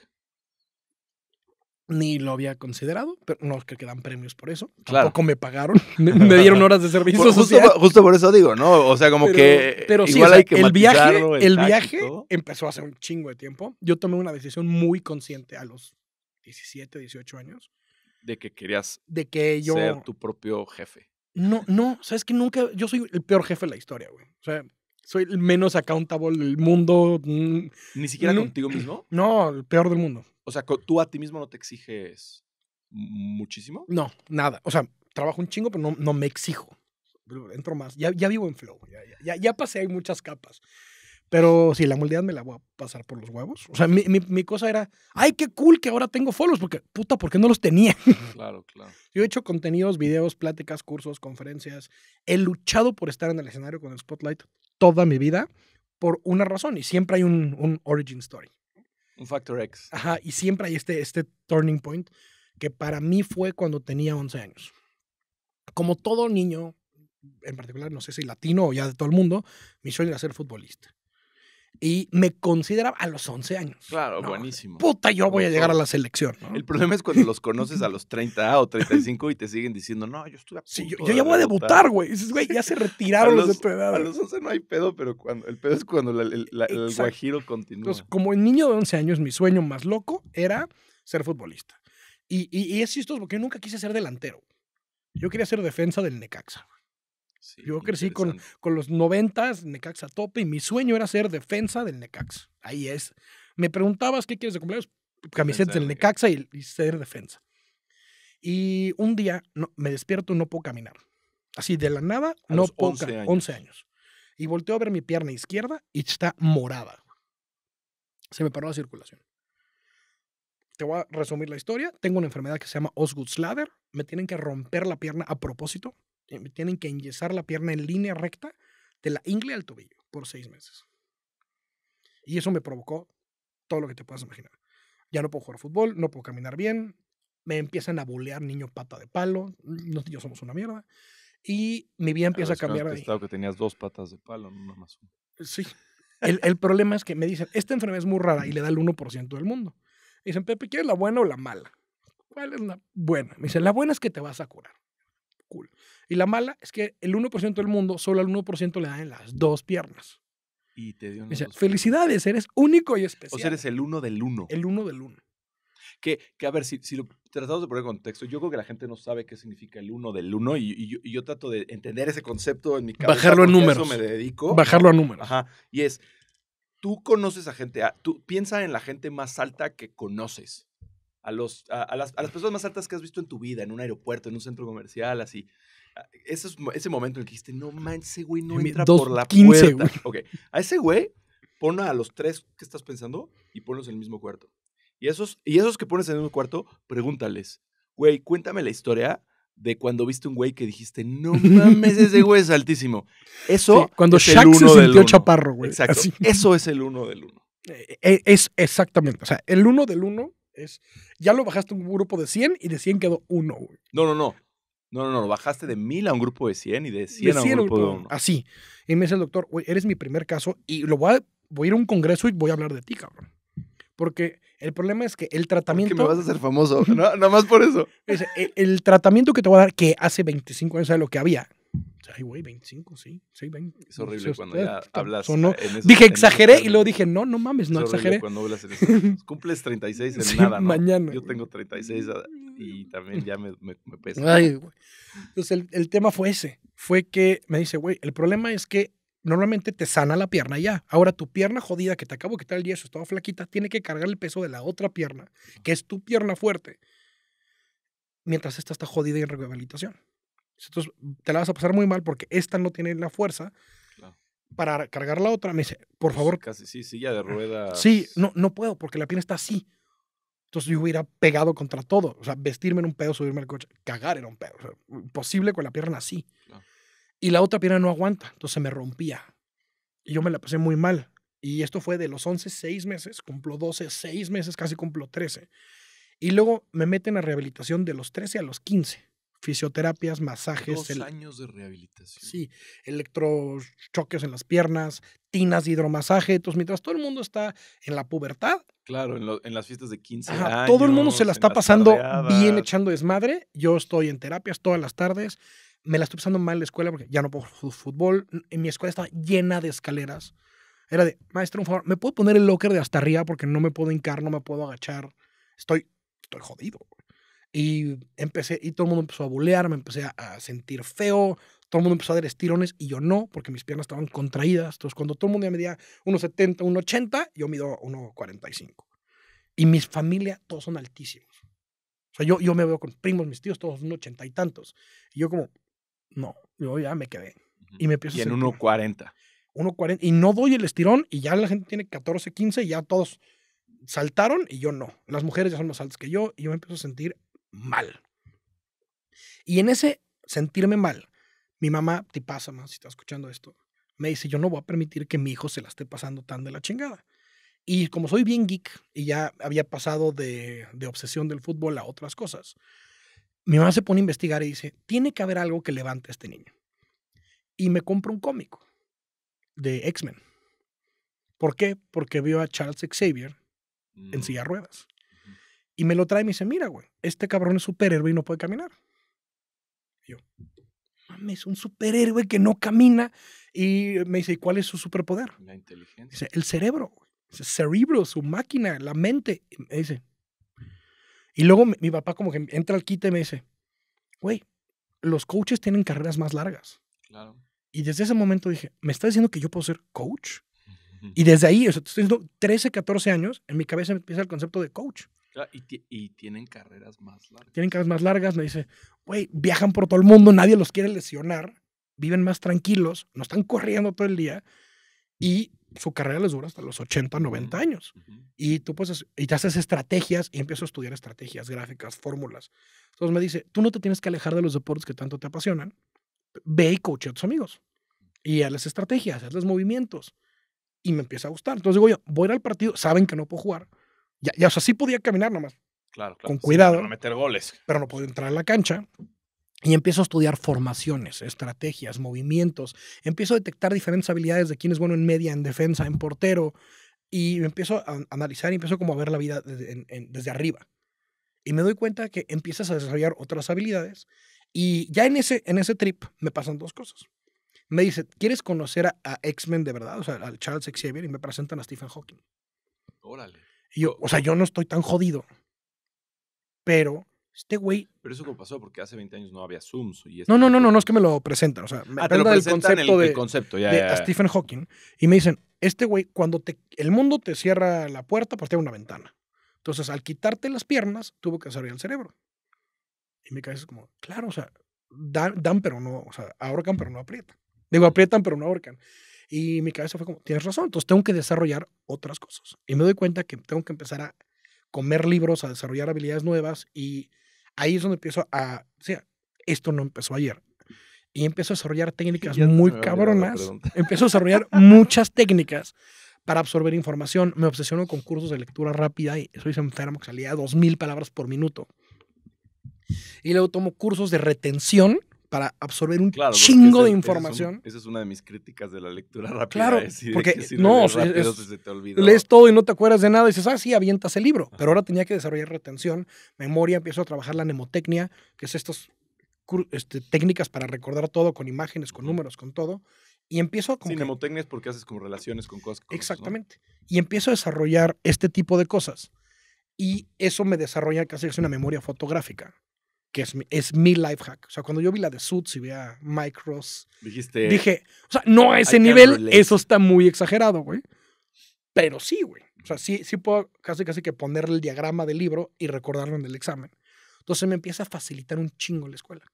ni lo había considerado, pero no es que quedan premios por eso. Tampoco me pagaron, me, dieron horas de servicio justo, por eso digo, ¿no? O sea, como que pero sí, el viaje, el, viaje empezó hace un chingo de tiempo. Yo tomé una decisión muy consciente a los 17, 18 años de que querías de que yo ser tu propio jefe. No, no, sabes que nunca yo soy el peor jefe de la historia, güey. O sea, soy el menos accountable del mundo. Mm, ¿Ni siquiera contigo mismo? No, el peor del mundo. O sea, tú a ti mismo no te exiges muchísimo. No, nada. O sea, trabajo un chingo, pero no, me exijo. Entro más. Ya, vivo en flow. Ya, ya pasé hay muchas capas. Pero si la moldean, me la voy a pasar por los huevos. O sea, mi, mi, cosa era, ay, qué cool que ahora tengo follows, porque puta, ¿por qué no los tenía? Claro, claro. Yo he hecho contenidos, videos, pláticas, cursos, conferencias. He luchado por estar en el escenario con el spotlight toda mi vida por una razón y siempre hay un, un origin story. Un factor X. Ajá, y siempre hay este, este turning point que para mí fue cuando tenía 11 años. Como todo niño, en particular, no sé si latino o ya de todo el mundo, mi sueño era ser futbolista y me consideraba a los 11 años. Claro, buenísimo. Puta, yo voy a llegar a la selección. El problema es cuando los conoces a los 30 o 35 y te siguen diciendo, no, yo estuve a Sí, yo, yo ya voy a debutar, güey. Dices, güey, ya se retiraron los, de A los 11 no hay pedo, pero cuando, el pedo es cuando el, guajiro continúa. como el niño de 11 años, mi sueño más loco era ser futbolista. Y, y, y es esto, porque yo nunca quise ser delantero. Yo quería ser defensa del Necaxa. Yo crecí con, con los noventas, Necaxa a tope, y mi sueño era ser defensa del Necaxa. Ahí es. Me preguntabas qué quieres de cumpleaños, camisetas del Necaxa y, ser defensa. Y un día no, me despierto, no puedo caminar. Así de la nada, no puedo 11 años. 11 años. Y volteo a ver mi pierna izquierda y está morada. Se me paró la circulación. Te voy a resumir la historia. Tengo una enfermedad que se llama Osgood Slader. Me tienen que romper la pierna a propósito eh, tienen que enyesar la pierna en línea recta de la ingle al tobillo por seis meses. Y eso me provocó todo lo que te puedas imaginar. Ya no puedo jugar fútbol, no puedo caminar bien, me empiezan a bulear niño pata de palo, no yo somos una mierda, y mi vida ah, empieza a, cambiar a cambiar. Estado que tenías dos patas de palo, no nada más Sí. El, el, problema es que me dicen, esta enfermedad es muy rara y le da el 1% del mundo. dicen, Pepe, ¿quieres la buena o la mala? ¿Cuál es la buena? Me dicen, la buena es que te vas a curar. Y la mala es que el 1% del mundo, solo al 1% le dan en las dos piernas. Y te dio felicidades, eres único y especial. O sea, eres el uno del uno. El uno del uno. Que, a ver, si, si lo tratamos de poner en contexto, yo creo que la gente no sabe qué significa el uno del uno y, yo, trato de entender ese concepto en mi cabeza. Bajarlo a números. me dedico. Bajarlo a números. Y es, tú conoces a gente, tú piensa en la gente más alta que conoces a, los, a, las, a, las, personas más altas que has visto en tu vida, en un aeropuerto, en un centro comercial, así. Ese, es, ese momento en el que dijiste, no manches, ese güey no entra por la puerta. a ese güey, pon a los tres que estás pensando y ponlos en el mismo cuarto. Y esos, y esos que pones en el mismo cuarto, pregúntales, güey, cuéntame la historia de cuando viste un güey que dijiste, no mames, ese güey es altísimo. Eso cuando es el uno se sintió chaparro, güey. Exacto. Eso es el uno del uno. Eh, eh, es exactamente. O sea, el uno del uno ya lo bajaste a un grupo de 100 y de 100 quedó uno, No, No, no, no. No, no, no, bajaste de mil a un grupo de 100 y de 100, a un grupo de uno. Así. Y me dice el doctor, güey, eres mi primer caso y lo voy a, voy a ir a un congreso y voy a hablar de ti, cabrón. Porque el problema es que el tratamiento. que me vas a hacer famoso, ¿no? nada más por eso. el, e, el, tratamiento que te voy a dar, que hace 25 años era lo que había, Ay, güey, 25, sí, Es horrible cuando ya hablas. dije, exageré y luego dije, no, no mames, no exageré. cumples 36 en nada, ¿no? mañana. Yo tengo 36 y también ya me, pesa. Entonces, el, el, tema fue ese. Fue que me dice, güey, el problema es que normalmente te sana la pierna ya. Ahora tu pierna jodida que te acabo de quitar el yeso, estaba flaquita, tiene que cargar el peso de la otra pierna, que es tu pierna fuerte, mientras esta está jodida y en rehabilitación. Entonces te la vas a pasar muy mal porque esta no tiene la fuerza para cargar la otra. Me dice, por pues, favor. casi sí, silla de rueda Sí, no, no puedo porque la pierna está así. Entonces yo hubiera pegado contra todo. O sea, vestirme en un pedo, subirme al coche, cagar era un pedo. imposible con la pierna así. Y la otra pierna no aguanta, entonces me rompía. Y yo me la pasé muy mal. Y esto fue de los 11, 6 meses, cumplo 12, 6 meses, casi cumplo 13. Y luego me meten a rehabilitación de los 13 a los 15 fisioterapias, masajes. Dos años de rehabilitación. Sí, electrochoques en las piernas, tinas de hidromasaje. Entonces, mientras todo el mundo está en la pubertad. Claro, en, las fiestas de 15 años. Todo el mundo se la está pasando bien echando desmadre. Yo estoy en terapias todas las tardes. Me la estoy pasando mal en la escuela porque ya no puedo fútbol. En mi escuela estaba llena de escaleras. Era de, maestro, un favor, ¿me puedo poner el locker de hasta arriba porque no me puedo hincar, no me puedo agachar? Estoy, estoy jodido. Y empecé, y todo el mundo empezó a bulear, me empecé a, sentir feo, todo el mundo empezó a dar estirones y yo no, porque mis piernas estaban contraídas. Entonces, cuando todo el mundo ya medía 1,70, 1,80, yo mido 1,45. Y mis familia, todos son altísimos. O sea, yo, yo me veo con primos, mis tíos, todos 1.80 y tantos. Y yo como, no, yo ya me quedé. Y me empiezo y en 1.40. 1.40. Y no doy el estirón y ya la gente tiene 14, 15 y ya todos saltaron y yo no. Las mujeres ya son más altas que yo y yo me empiezo a sentir mal. Y en ese sentirme mal, mi mamá, te pasa más si está escuchando esto, me dice, yo no voy a permitir que mi hijo se la esté pasando tan de la chingada. Y como soy bien geek y ya había pasado de, de obsesión del fútbol a otras cosas, mi mamá se pone a investigar y dice, tiene que haber algo que levante a este niño. Y me compro un cómico de X-Men. ¿Por qué? Porque vio a Charles Xavier en mm. silla ruedas. Y me lo trae y me dice, mira, güey, este cabrón es superhéroe y no puede caminar. Y yo, mames, un superhéroe que no camina. Y me dice, ¿y cuál es su superpoder? La inteligencia. Dice, el cerebro. cerebro, su máquina, la mente. Y me dice. Y luego mi, papá como que entra al quite y me dice, güey, los coaches tienen carreras más largas. Claro. Y desde ese momento dije, ¿me está diciendo que yo puedo ser coach? Y desde ahí, o sea, estoy diciendo 13, 14 años, en mi cabeza empieza el concepto de coach. Y, tienen carreras más largas. Tienen carreras más largas, me dice, güey, viajan por todo el mundo, nadie los quiere lesionar, viven más tranquilos, no están corriendo todo el día y su carrera les dura hasta los 80, 90 mm, años. Y tú pues, y te haces estrategias y empiezo a estudiar estrategias gráficas, fórmulas. Entonces me dice, tú no te tienes que alejar de los deportes que tanto te apasionan, ve y coach a tus amigos y hazles estrategias, hazles movimientos. Y me empieza a gustar. Entonces digo voy a ir al partido, saben que no puedo jugar, ya, o sea, sí podía caminar nomás. Claro, claro. Con cuidado. no meter goles. Pero no podía entrar a la cancha. Y empiezo a estudiar formaciones, estrategias, movimientos. Empiezo a detectar diferentes habilidades de quién es bueno en media, en defensa, en portero. Y empiezo a analizar y empiezo como a ver la vida desde, arriba. Y me doy cuenta que empiezas a desarrollar otras habilidades. Y ya en ese, en ese trip me pasan dos cosas. Me dice, ¿quieres conocer a, a X-Men de verdad? O sea, al Charles Xavier. Y me presentan a Stephen Hawking. Órale yo, o sea, yo no estoy tan jodido. Pero este güey. Pero eso como pasó porque hace 20 años no había Zooms. Y este no, no, no, no, no es que me lo presentan. O sea, me ah, el concepto, de, ya, de A Stephen Hawking y me dicen: Este güey, cuando te, el mundo te cierra la puerta, pues te una ventana. Entonces, al quitarte las piernas, tuvo que cerrar el cerebro. Y me caes como, claro, o sea, dan, dan pero no, o sea, ahorcan pero no aprietan. Digo, aprietan pero no ahorcan. Y mi cabeza fue como, tienes razón, entonces tengo que desarrollar otras cosas. Y me doy cuenta que tengo que empezar a comer libros, a desarrollar habilidades nuevas y ahí es donde empiezo a, o sea, esto no empezó ayer. Y empiezo a desarrollar técnicas muy cabronas. Empiezo a desarrollar muchas técnicas para absorber información. Me obsesiono con cursos de lectura rápida y soy enfermo que salía a mil palabras por minuto. Y luego tomo cursos de retención para absorber un chingo de información. Esa es una de mis críticas de la lectura rápida. Claro, porque no, pues, se te lees todo y no te acuerdas de nada y dices, ah, sí, avientas el libro. Pero ahora tenía que desarrollar retención, memoria, empiezo a trabajar la mnemotecnia, que es estas este, técnicas para recordar todo con imágenes, con números, con todo. Y empiezo a... Sí, mnemotecnia es porque haces como relaciones con cosas. exactamente. Y empiezo a desarrollar este tipo de cosas. Y eso me desarrolla casi es una memoria fotográfica que es mi, life hack. O sea, cuando yo vi la de Suits y vi a Mike Ross, dije, o sea, no a ese nivel, eso está muy exagerado, güey. Pero sí, güey. O sea, sí, sí puedo casi casi que ponerle el diagrama del libro y recordarlo en el examen. Entonces me empieza a facilitar un chingo la escuela.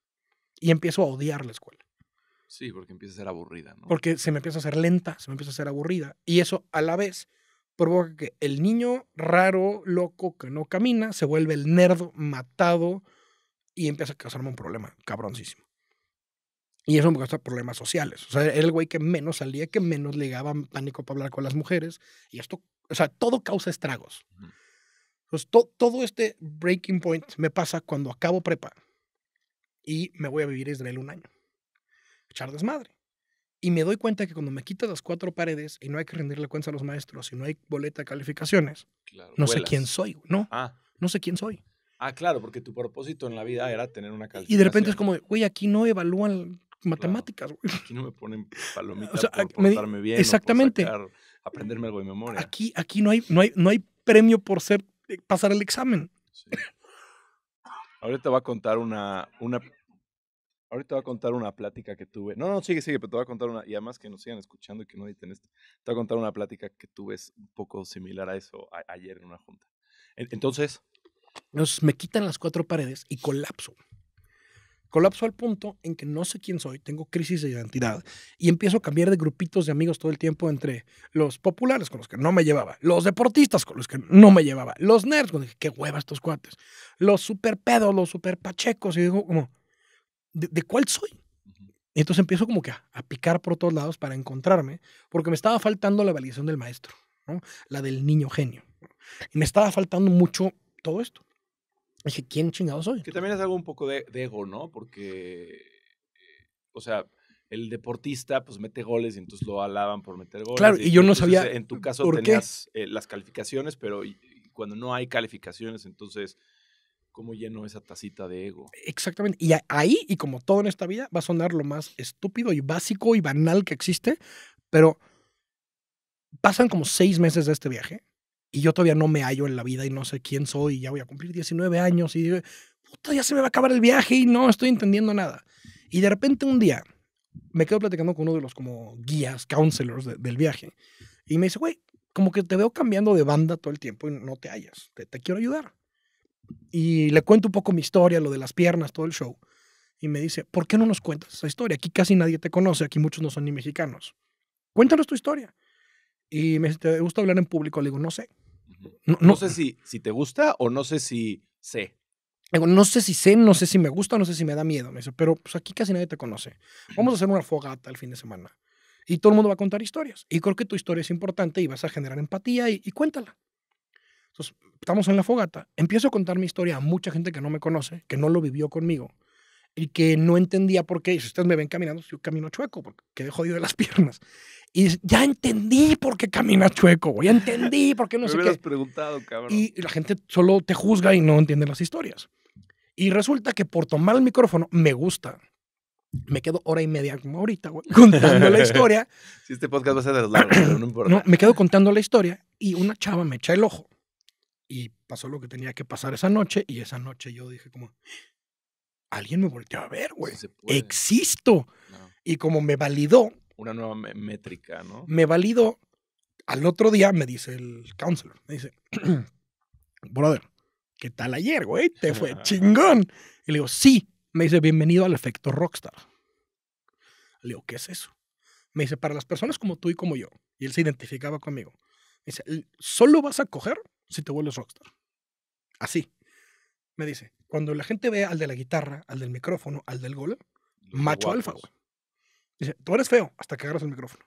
Y empiezo a odiar la escuela. Sí, porque empieza a ser aburrida, ¿no? Porque se me empieza a hacer lenta, se me empieza a ser aburrida. Y eso a la vez provoca que el niño raro, loco, que no camina, se vuelve el nerd matado, y empieza a causarme un problema cabroncísimo. Y eso me causa problemas sociales. O sea, era el güey que menos salía, que menos daba pánico para hablar con las mujeres. Y esto, o sea, todo causa estragos. Entonces, todo este breaking point me pasa cuando acabo prepa y me voy a vivir a Israel un año. Echar desmadre. Y me doy cuenta que cuando me quitas las cuatro paredes y no hay que rendirle cuenta a los maestros y no hay boleta de calificaciones, ah. no sé quién soy, ¿no? No sé quién soy. Ah, claro, porque tu propósito en la vida era tener una calificación. Y de repente es como, güey, aquí no evalúan matemáticas, güey. aquí no me ponen palomitas o sea, por portarme bien. Exactamente. aprenderme algo de memoria. Aquí, aquí no hay, hay, no hay premio por ser, eh, pasar el examen. Ahorita va a contar una, una. Ahorita va a contar una plática que tuve. No, no, sigue, sigue, pero te voy a contar una. Y además que nos sigan escuchando y que no editen esto. Te voy a contar una plática que tuve un poco similar a eso ayer en una junta. Entonces, entonces me quitan las cuatro paredes y colapso. Colapso al punto en que no sé quién soy, tengo crisis de identidad y empiezo a cambiar de grupitos de amigos todo el tiempo entre los populares con los que no me llevaba, los deportistas con los que no me llevaba, los nerds con los que qué hueva estos cuates, los super pedos, los super pachecos y digo como, ¿de, cuál soy? Y entonces empiezo como que a, picar por todos lados para encontrarme porque me estaba faltando la validación del maestro, la del niño genio. Y me estaba faltando mucho todo esto dije, ¿quién chingado soy? Que también es algo un poco de, ego, ¿no? Porque, eh, o sea, el deportista pues mete goles y entonces lo alaban por meter goles. Claro, y, yo no sabía. En tu caso tenías eh, las calificaciones, pero cuando no hay calificaciones, entonces, ¿cómo lleno esa tacita de ego? Exactamente. Y ahí, y como todo en esta vida, va a sonar lo más estúpido y básico y banal que existe, pero pasan como seis meses de este viaje y yo todavía no me hallo en la vida y no sé quién soy y ya voy a cumplir 19 años y ya se me va a acabar el viaje y no estoy entendiendo nada. Y de repente un día me quedo platicando con uno de los como guías, counselors del viaje y me dice, güey, como que te veo cambiando de banda todo el tiempo y no te hallas, te, te quiero ayudar. Y le cuento un poco mi historia, lo de las piernas, todo el show. Y me dice, ¿por qué no nos cuentas esa historia? Aquí casi nadie te conoce, aquí muchos no son ni mexicanos. Cuéntanos tu historia. Y me dice, ¿te gusta hablar en público? Le digo, no sé. No, sé si, si te gusta o no sé si sé. No sé si sé, no sé si me gusta, no sé si me da miedo. Me pero pues aquí casi nadie te conoce. Vamos a hacer una fogata el fin de semana. Y todo el mundo va a contar historias. Y creo que tu historia es importante y vas a generar empatía y, y cuéntala. Entonces, estamos en la fogata. Empiezo a contar mi historia a mucha gente que no me conoce, que no lo vivió conmigo y que no entendía por qué. Y si ustedes me ven caminando, yo camino chueco, porque quedé jodido de las piernas. Y ya entendí por qué caminas chueco, güey. Ya entendí por qué no sé qué. preguntado, cabrón. Y la gente solo te juzga y no entiende las historias. Y resulta que por tomar el micrófono, me gusta. Me quedo hora y media, como ahorita, güey, contando la historia. Si este podcast va a ser de los no importa. No, me quedo contando la historia y una chava me echa el ojo. Y pasó lo que tenía que pasar esa noche. Y esa noche yo dije como, alguien me volteó a ver, güey. Existo. Y como me validó. Una nueva métrica, ¿no? Me validó. Al otro día me dice el counselor, me dice, brother, ¿qué tal ayer, güey? Te fue chingón. Y le digo, sí. Me dice, bienvenido al efecto rockstar. Le digo, ¿qué es eso? Me dice, para las personas como tú y como yo, y él se identificaba conmigo, me dice, solo vas a coger si te vuelves rockstar. Así. Me dice, cuando la gente ve al de la guitarra, al del micrófono, al del gol, macho alfa, güey. Dice, tú eres feo hasta que agarras el micrófono.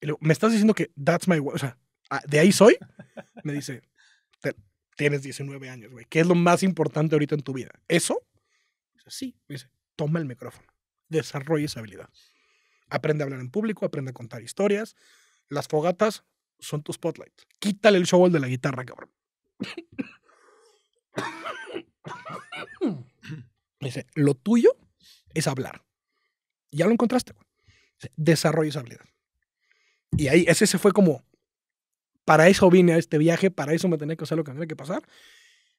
Y ¿me estás diciendo que that's my o sea, ah, de ahí soy? Me dice, tienes 19 años, güey. ¿Qué es lo más importante ahorita en tu vida? ¿Eso? Dice, sí. Me dice, toma el micrófono. Desarrolla esa habilidad. Aprende a hablar en público, aprende a contar historias. Las fogatas son tu spotlight. Quítale el show de la guitarra, cabrón. Dice, lo tuyo es hablar. Ya lo encontraste, Desarrollo esa habilidad. Y ahí, ese se fue como, para eso vine a este viaje, para eso me tenía que hacer lo que tenía que pasar.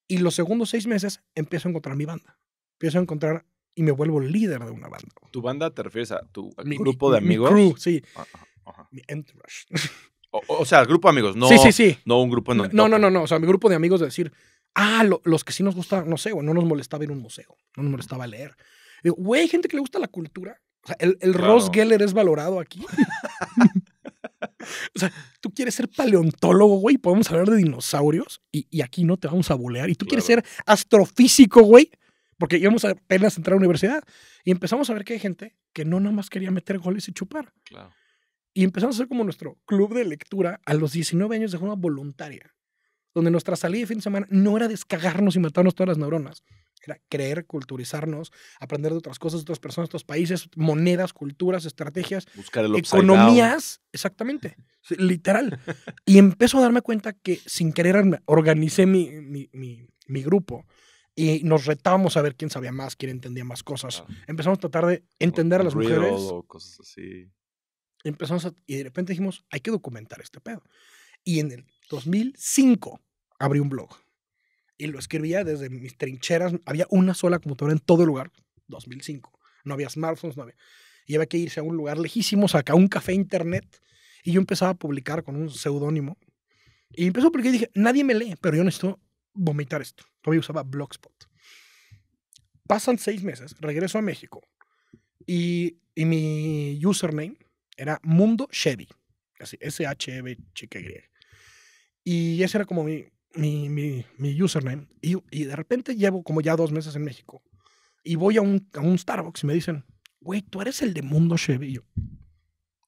Y los segundos seis meses empiezo a encontrar mi banda. Empiezo a encontrar y me vuelvo líder de una banda. ¿Tu banda te refieres a tu mi, grupo de amigos? Mi crew, sí. Ah, ah, mi O, sea sea, grupo de amigos, no, sí, sí, sí. no un grupo en No, no, no, no. O sea, mi grupo de amigos, es decir, Ah, los que sí nos gusta, no sé, güey, no nos molestaba ir a un museo, no nos molestaba leer. güey, hay gente que le gusta la cultura. O sea, el, Ross Geller es valorado aquí. o sea, tú quieres ser paleontólogo, güey, podemos hablar de dinosaurios y, aquí no te vamos a bolear. Y tú quieres ser astrofísico, güey, porque íbamos apenas a entrar a la universidad y empezamos a ver que hay gente que no nada más quería meter goles y chupar. Y empezamos a hacer como nuestro club de lectura a los 19 años de forma voluntaria donde nuestra salida de fin de semana no era descagarnos y matarnos todas las neuronas, era creer, culturizarnos, aprender de otras cosas, de otras personas, de otros países, monedas, culturas, estrategias, Buscar el economías, exactamente, literal. y empezó a darme cuenta que sin querer organicé mi, mi, mi, grupo y nos retábamos a ver quién sabía más, quién entendía más cosas. Ah. Empezamos a tratar de entender a las mujeres. cosas así. Empezamos a, y de repente dijimos, hay que documentar este pedo. Y en el 2005 abrí un blog y lo escribía desde mis trincheras. Había una sola computadora en todo el lugar, 2005. No había smartphones, no había. Y había que irse a un lugar lejísimo, sacar un café internet. Y yo empezaba a publicar con un seudónimo. Y empezó porque dije, nadie me lee, pero yo necesito vomitar esto. Todavía usaba Blogspot. Pasan seis meses, regreso a México. Y, mi username era Mundo Chevy. Así, s h e v y ese era como mi, mi, mi, mi username. Y, y, de repente llevo como ya dos meses en México. Y voy a un, a un Starbucks y me dicen, güey, tú eres el de Mundo Chevillo.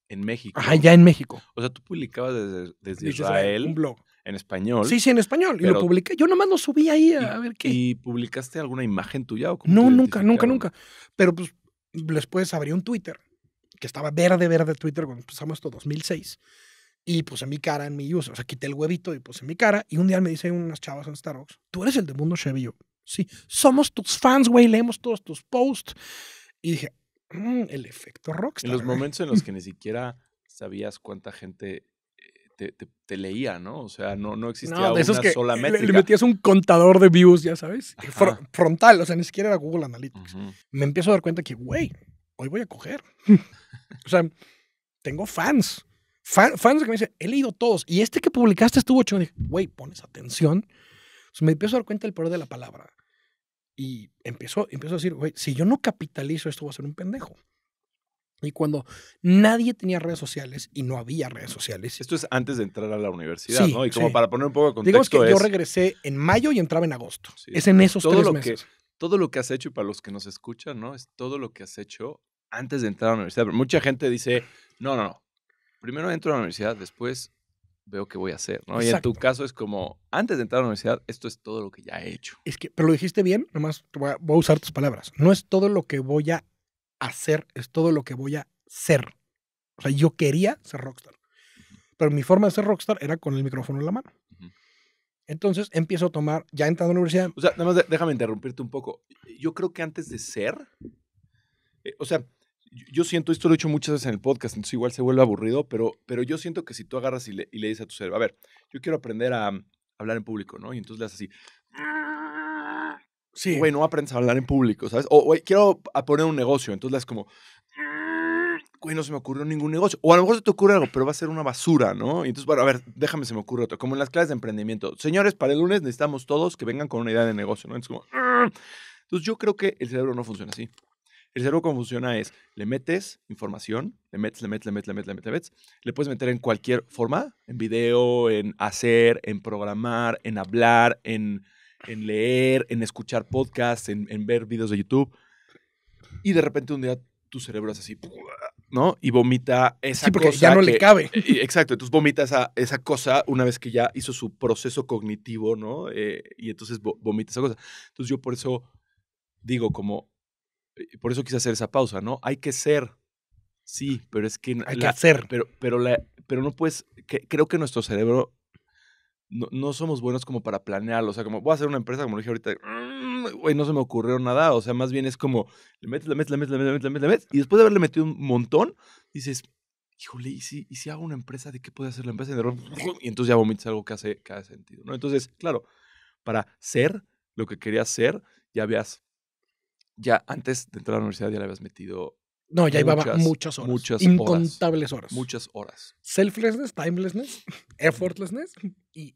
En México. Ajá, ya en México. O sea, tú publicabas desde, desde Israel. Un blog. En español. Sí, sí, en español. Y lo publiqué. Yo nomás lo subí ahí a, ver qué. ¿Y publicaste alguna imagen tuya o cómo No, nunca, nunca, nunca. Pero pues después abrí un Twitter, que estaba verde, verde Twitter cuando empezamos esto, 2006. Y puse mi cara en mi user. O sea, quité el huevito y puse mi cara. Y un día me dicen unas chavas en Starbucks, tú eres el de Mundo Chevy. sí, somos tus fans, güey, leemos todos tus posts. Y dije, mm, el efecto rockstar. En los momentos en los que ni siquiera sabías cuánta gente eh, te, leía, ¿no? O sea, no, no existía no, una sola métrica. Le, metías un contador de views, ya sabes, frontal, o sea, ni siquiera era Google Analytics. Me empiezo a dar cuenta que, güey, hoy voy a coger. o sea, tengo fans. Fan, fans que me dicen, he leído todos. Y este que publicaste estuvo chingón. Dije, güey, pones atención. me empiezo a dar cuenta del poder de la palabra. Y empiezo, a decir, güey, si yo no capitalizo esto, voy a ser un pendejo. Y cuando nadie tenía redes sociales y no había redes sociales. Esto es antes de entrar a la universidad, ¿no? Y como para poner un poco de contexto. Digamos que yo regresé en mayo y entraba en agosto. Es en esos todo lo meses. Que, todo lo que has hecho, y para los que nos escuchan, ¿no? Es todo lo que has hecho antes de entrar a la universidad. Pero mucha gente dice, no, no, no primero entro a la universidad, después veo qué voy a hacer, Y en tu caso es como, antes de entrar a la universidad, esto es todo lo que ya he hecho. Es que, pero lo dijiste bien, nomás voy a, usar tus palabras. No es todo lo que voy a hacer, es todo lo que voy a ser. O sea, yo quería ser rockstar. Pero mi forma de ser rockstar era con el micrófono en la mano. Entonces empiezo a tomar, ya entrando a la universidad. O sea, nomás déjame interrumpirte un poco. Yo creo que antes de ser, eh, o sea, yo siento, esto lo he hecho muchas veces en el podcast, entonces igual se vuelve aburrido, pero, pero yo siento que si tú agarras y le, y dices a tu cerebro, a ver, yo quiero aprender a, mm, hablar en público, ¿no? Y entonces le haces así. Sí. Güey, no aprendes a hablar en público, ¿sabes? O, güey, quiero poner un negocio, entonces le haces como. Güey, no se me ocurrió ningún negocio. O a lo mejor se te ocurre algo, pero va a ser una basura, ¿no? Y entonces, bueno, a ver, déjame, se me ocurre otro. Como en las clases de emprendimiento. Señores, para el lunes necesitamos todos que vengan con una idea de negocio, ¿no? Entonces, como. Ah". Entonces, yo creo que el cerebro no funciona así. El cerebro como funciona es, le metes información, le metes, le metes, le metes, le metes, le metes, le puedes meter en cualquier forma, en video, en hacer, en programar, en hablar, en, en leer, en escuchar podcasts, en, ver videos de YouTube. Y de repente un día tu cerebro es así, ¿no? Y vomita esa sí, porque ya no le cabe. Exacto, entonces vomita esa, esa, cosa una vez que ya hizo su proceso cognitivo, ¿no? Eh, y entonces vomita esa cosa. Entonces yo por eso digo, como por eso quise hacer esa pausa, ¿no? Hay que ser, sí, pero es que... Hay que hacer. Pero, pero, pero no puedes, creo que nuestro cerebro no, somos buenos como para planearlo, o sea, como voy a hacer una empresa, como dije ahorita, mm, güey, no se me ocurrió nada, o sea, más bien es como, le metes, le metes, le metes, le metes, le metes, le metes, y después de haberle metido un montón, dices, híjole, ¿y si, hago una empresa? ¿De qué puede hacer la empresa? Y entonces ya vomitas algo que hace, sentido, ¿no? Entonces, claro, para ser lo que querías ser, ya veas ya antes de entrar a la universidad ya le habías metido. No, ya iba muchas horas. Muchas incontables horas, Muchas horas. Selflessness, timelessness, effortlessness. Y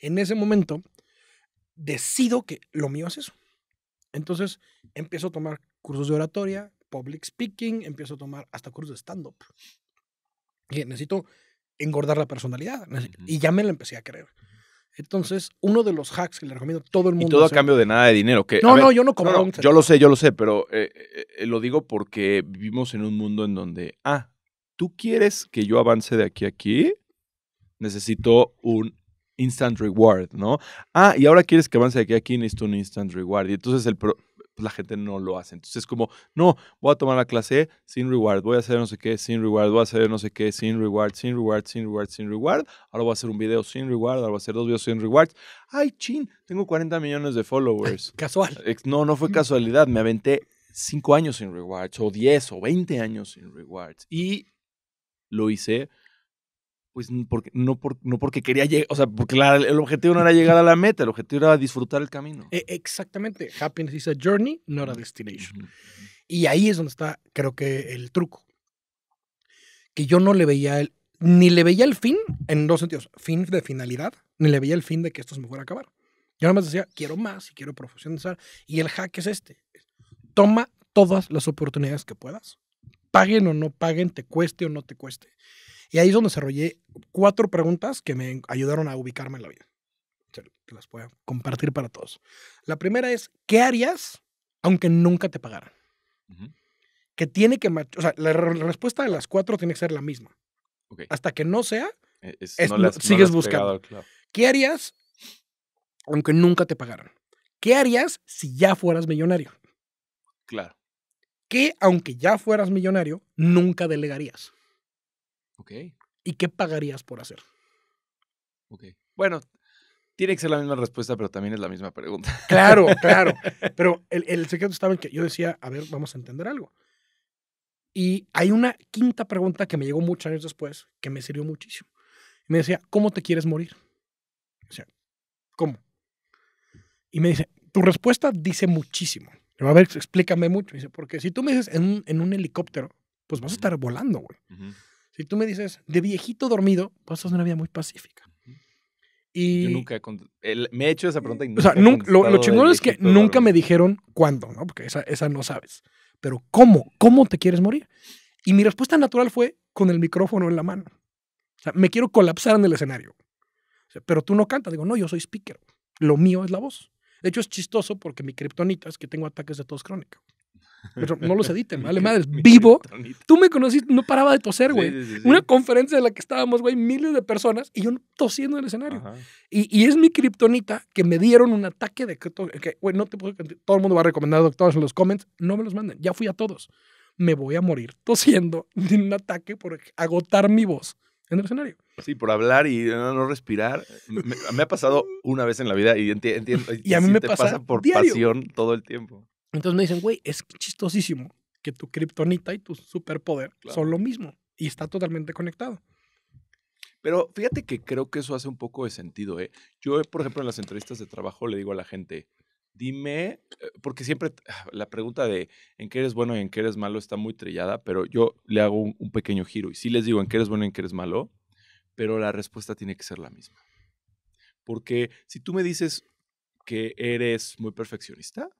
en ese momento decido que lo mío es eso. Entonces empiezo a tomar cursos de oratoria, public speaking, empiezo a tomar hasta cursos de stand-up. Y necesito engordar la personalidad. Y ya me la empecé a creer. Entonces, uno de los hacks que le recomiendo a todo el mundo. Y todo a cambio de nada de dinero. Que, no, no, yo no como yo lo sé, yo lo sé, pero eh, eh, eh, lo digo porque vivimos en un mundo en donde, ah, tú quieres que yo avance de aquí a aquí, necesito un instant reward, ¿no? Ah, y ahora quieres que avance de aquí a aquí, necesito un instant reward. Y entonces el, pues, la gente no lo hace. Entonces es como, no, voy a tomar la clase sin reward, voy a hacer no sé qué sin reward, voy a hacer no sé qué sin reward, sin reward, sin reward, sin reward. Ahora voy a hacer un video sin reward, ahora voy a hacer dos videos sin reward. Ay, chin, tengo 40 millones de followers. Casual. No, no fue casualidad, me aventé 5 años sin rewards, o 10 o 20 años sin rewards. Y lo hice pues no, no porque quería llegar, o sea, porque el objetivo no era llegar a la meta, el objetivo era disfrutar el camino. E, exactamente, happiness is a journey, not a destination. Y ahí es donde está, creo que, el truco. Que yo no le veía el, ni le veía el fin, en dos sentidos, fin de finalidad, ni le veía el fin de que esto se me fuera a acabar. Yo nada más decía, quiero más y quiero profesionalizar. Y el hack es este. Toma todas las oportunidades que puedas. Paguen o no paguen, te cueste o no te cueste. Y ahí es donde desarrollé cuatro preguntas que me ayudaron a ubicarme en la vida. las voy a compartir para todos. La primera es, ¿qué harías aunque nunca te pagaran? Que tiene que, o sea, la respuesta de las cuatro tiene que ser la misma. Hasta que no sea, e, sigues buscando. ¿Qué harías aunque nunca te pagaran? ¿Qué harías si ya fueras millonario? Claro. ¿Qué, aunque ya fueras millonario, nunca delegarías? ¿Y qué pagarías por hacer? Bueno, tiene que ser la misma respuesta, pero también es la misma pregunta. Claro, claro. Pero el, secreto estaba en que yo decía, a ver, vamos a entender algo. Y hay una quinta pregunta que me llegó muchos años después, que me sirvió muchísimo. Me decía, ¿cómo te quieres morir? O sea, ¿cómo? Y me dice, tu respuesta dice muchísimo. a ver, explícame mucho. Dice, porque si tú me dices en un, helicóptero, pues vas a estar volando, güey. Y tú me dices, de viejito dormido, vas una vida muy pacífica. Y, Yo nunca me he hecho esa pregunta O sea, lo, chingón es que nunca me dijeron cuándo, ¿no? Porque esa, no sabes. Pero ¿cómo? ¿Cómo te quieres morir? Y mi respuesta natural fue con el micrófono en la mano. O sea, me quiero colapsar en el escenario. pero tú no cantas. Digo, no, yo soy speaker. Lo mío es la voz. De hecho, es chistoso porque mi kriptonita es que tengo ataques de tos crónica. Pero no los editen, vale madre. Vivo. Tú me conociste, no paraba de toser, güey. Una conferencia en la que estábamos, güey, miles de personas y yo tosiendo en el escenario. Y, es mi kriptonita que me dieron un ataque de que, güey, no te puedo. Todo el mundo va a recomendar doctores en los comments. No me los manden. Ya fui a todos. Me voy a morir tosiendo de un ataque por agotar mi voz en el escenario. Sí, por hablar y no, respirar. Me, ha pasado una vez en la vida y, entiendo y, a mí me pasa, por pasión todo el tiempo. Entonces me dicen, güey, es chistosísimo que tu kriptonita y tu superpoder son lo mismo y está totalmente conectado. Pero fíjate que creo que eso hace un poco de sentido, ¿eh? Yo, por ejemplo, en las entrevistas de trabajo le digo a la gente, dime, eh, porque siempre ah, la pregunta de en qué eres bueno y en qué eres malo está muy trillada, pero yo le hago un, un pequeño giro y sí les digo en qué eres bueno y en qué eres malo, pero la respuesta tiene que ser la misma. Porque si tú me dices que eres muy perfeccionista,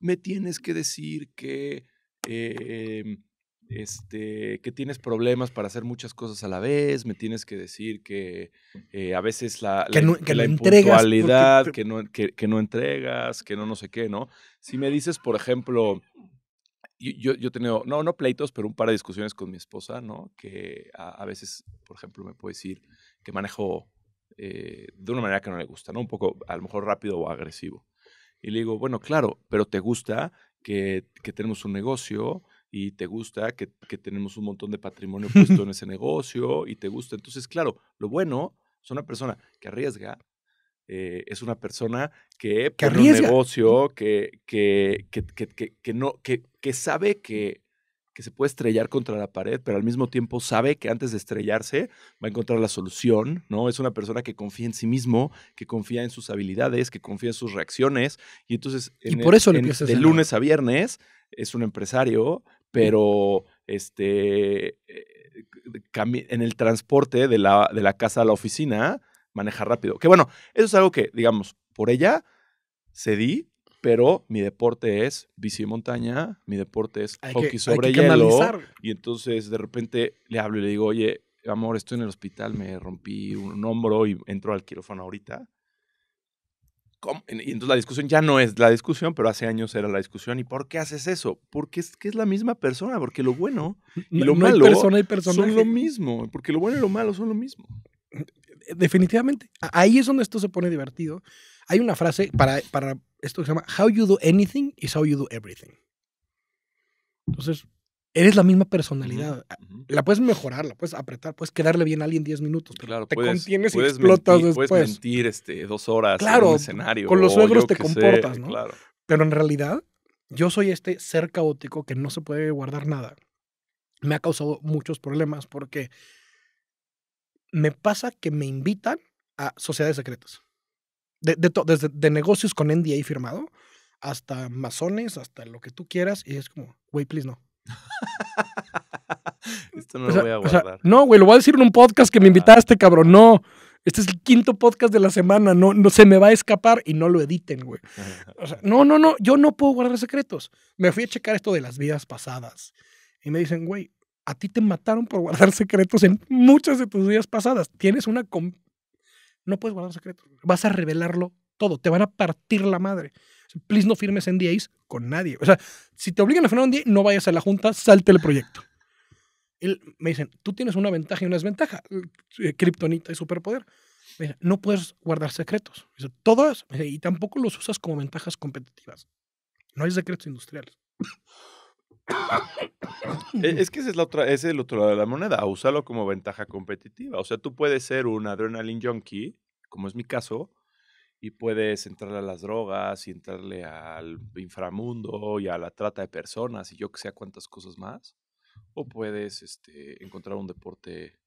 me tienes que decir que, eh, em, este, que tienes problemas para hacer muchas cosas a la vez, me tienes que decir que eh, a veces la, la, que impuntualidad, que, no, que, no entregas, que no no sé qué, ¿no? Si me dices, por ejemplo, yo, yo he tenido, no, no pleitos, pero un par de discusiones con mi esposa, ¿no? Que a, veces, por ejemplo, me puede decir que manejo eh, de una manera que no le gusta, ¿no? Un poco, a lo mejor rápido o agresivo. Y le digo, bueno, claro, pero te gusta que, tenemos un negocio y te gusta que, tenemos un montón de patrimonio puesto en ese negocio y te gusta. Entonces, claro, lo bueno es una persona que arriesga, eh, es una persona que, que un negocio, que, que, que, no, que, que sabe mm. que que se puede estrellar contra la pared, pero al mismo tiempo sabe que antes de estrellarse va a encontrar la solución, ¿no? Es una persona que confía en sí mismo, que confía en sus habilidades, que confía en sus reacciones. Y entonces, de lunes a viernes, es un empresario, pero este, eh, en el transporte de la, de la casa a la oficina, maneja rápido. Que bueno, eso es algo que, digamos, por ella cedí, pero mi deporte es bici de montaña, mi deporte es hockey sobre Y entonces de repente le hablo y le digo, oye, amor, estoy en el hospital, me rompí un hombro y entro al quirófano ahorita. Y entonces la discusión ya no es la discusión, pero hace años era la discusión. ¿Y por qué haces eso? Porque es que es la misma persona, porque lo bueno y lo malo son lo mismo, porque lo bueno y lo malo son lo mismo. Definitivamente. Ahí es donde esto se pone divertido. Hay una frase para esto se llama How You Do Anything is How You Do Everything. Entonces, eres la misma personalidad. La puedes mejorar, la puedes apretar, puedes quedarle bien a alguien 10 minutos, te contienes y explotas después. Puedes mentir este, dos horas en un escenario. Con los suegros te comportas, ¿no? Claro. Pero en realidad, yo soy este ser caótico que no se puede guardar nada. Me ha causado muchos problemas porque me pasa que me invitan a sociedades secretas de, de desde de negocios con NDA firmado hasta masones, hasta lo que tú quieras, y es como, güey, please no. Esto no lo voy a guardar. no, güey, lo voy a decir en un podcast que me invitaste, cabrón. No. Este es el quinto podcast de la semana. No, no se me va a escapar y no lo editen, güey. no, no, no. Yo no puedo guardar secretos. Me fui a checar esto de las vidas pasadas. Y me dicen, güey, a ti te mataron por guardar secretos en muchas de tus vidas pasadas. Tienes una, no puedes guardar secretos. Vas a revelarlo todo. Te van a partir la madre. Please no firmes NDAs con nadie. O sea, si te obligan a firmar un NDA, no vayas a la junta, salte el proyecto. Él, me dicen, tú tienes una ventaja y una desventaja. Eh, Kryptonita y superpoder. no puedes guardar secretos. y tampoco los usas como ventajas competitivas. No hay secretos industriales. E, es que es la otra, ese es el otro lado de la moneda, Usarlo como ventaja competitiva. O sea, tú puedes ser un adrenaline junkie, como es mi caso, y puedes entrarle a las drogas y entrarle al inframundo y a la trata de personas y yo que sé cuántas cosas más. O puedes este, encontrar un deporte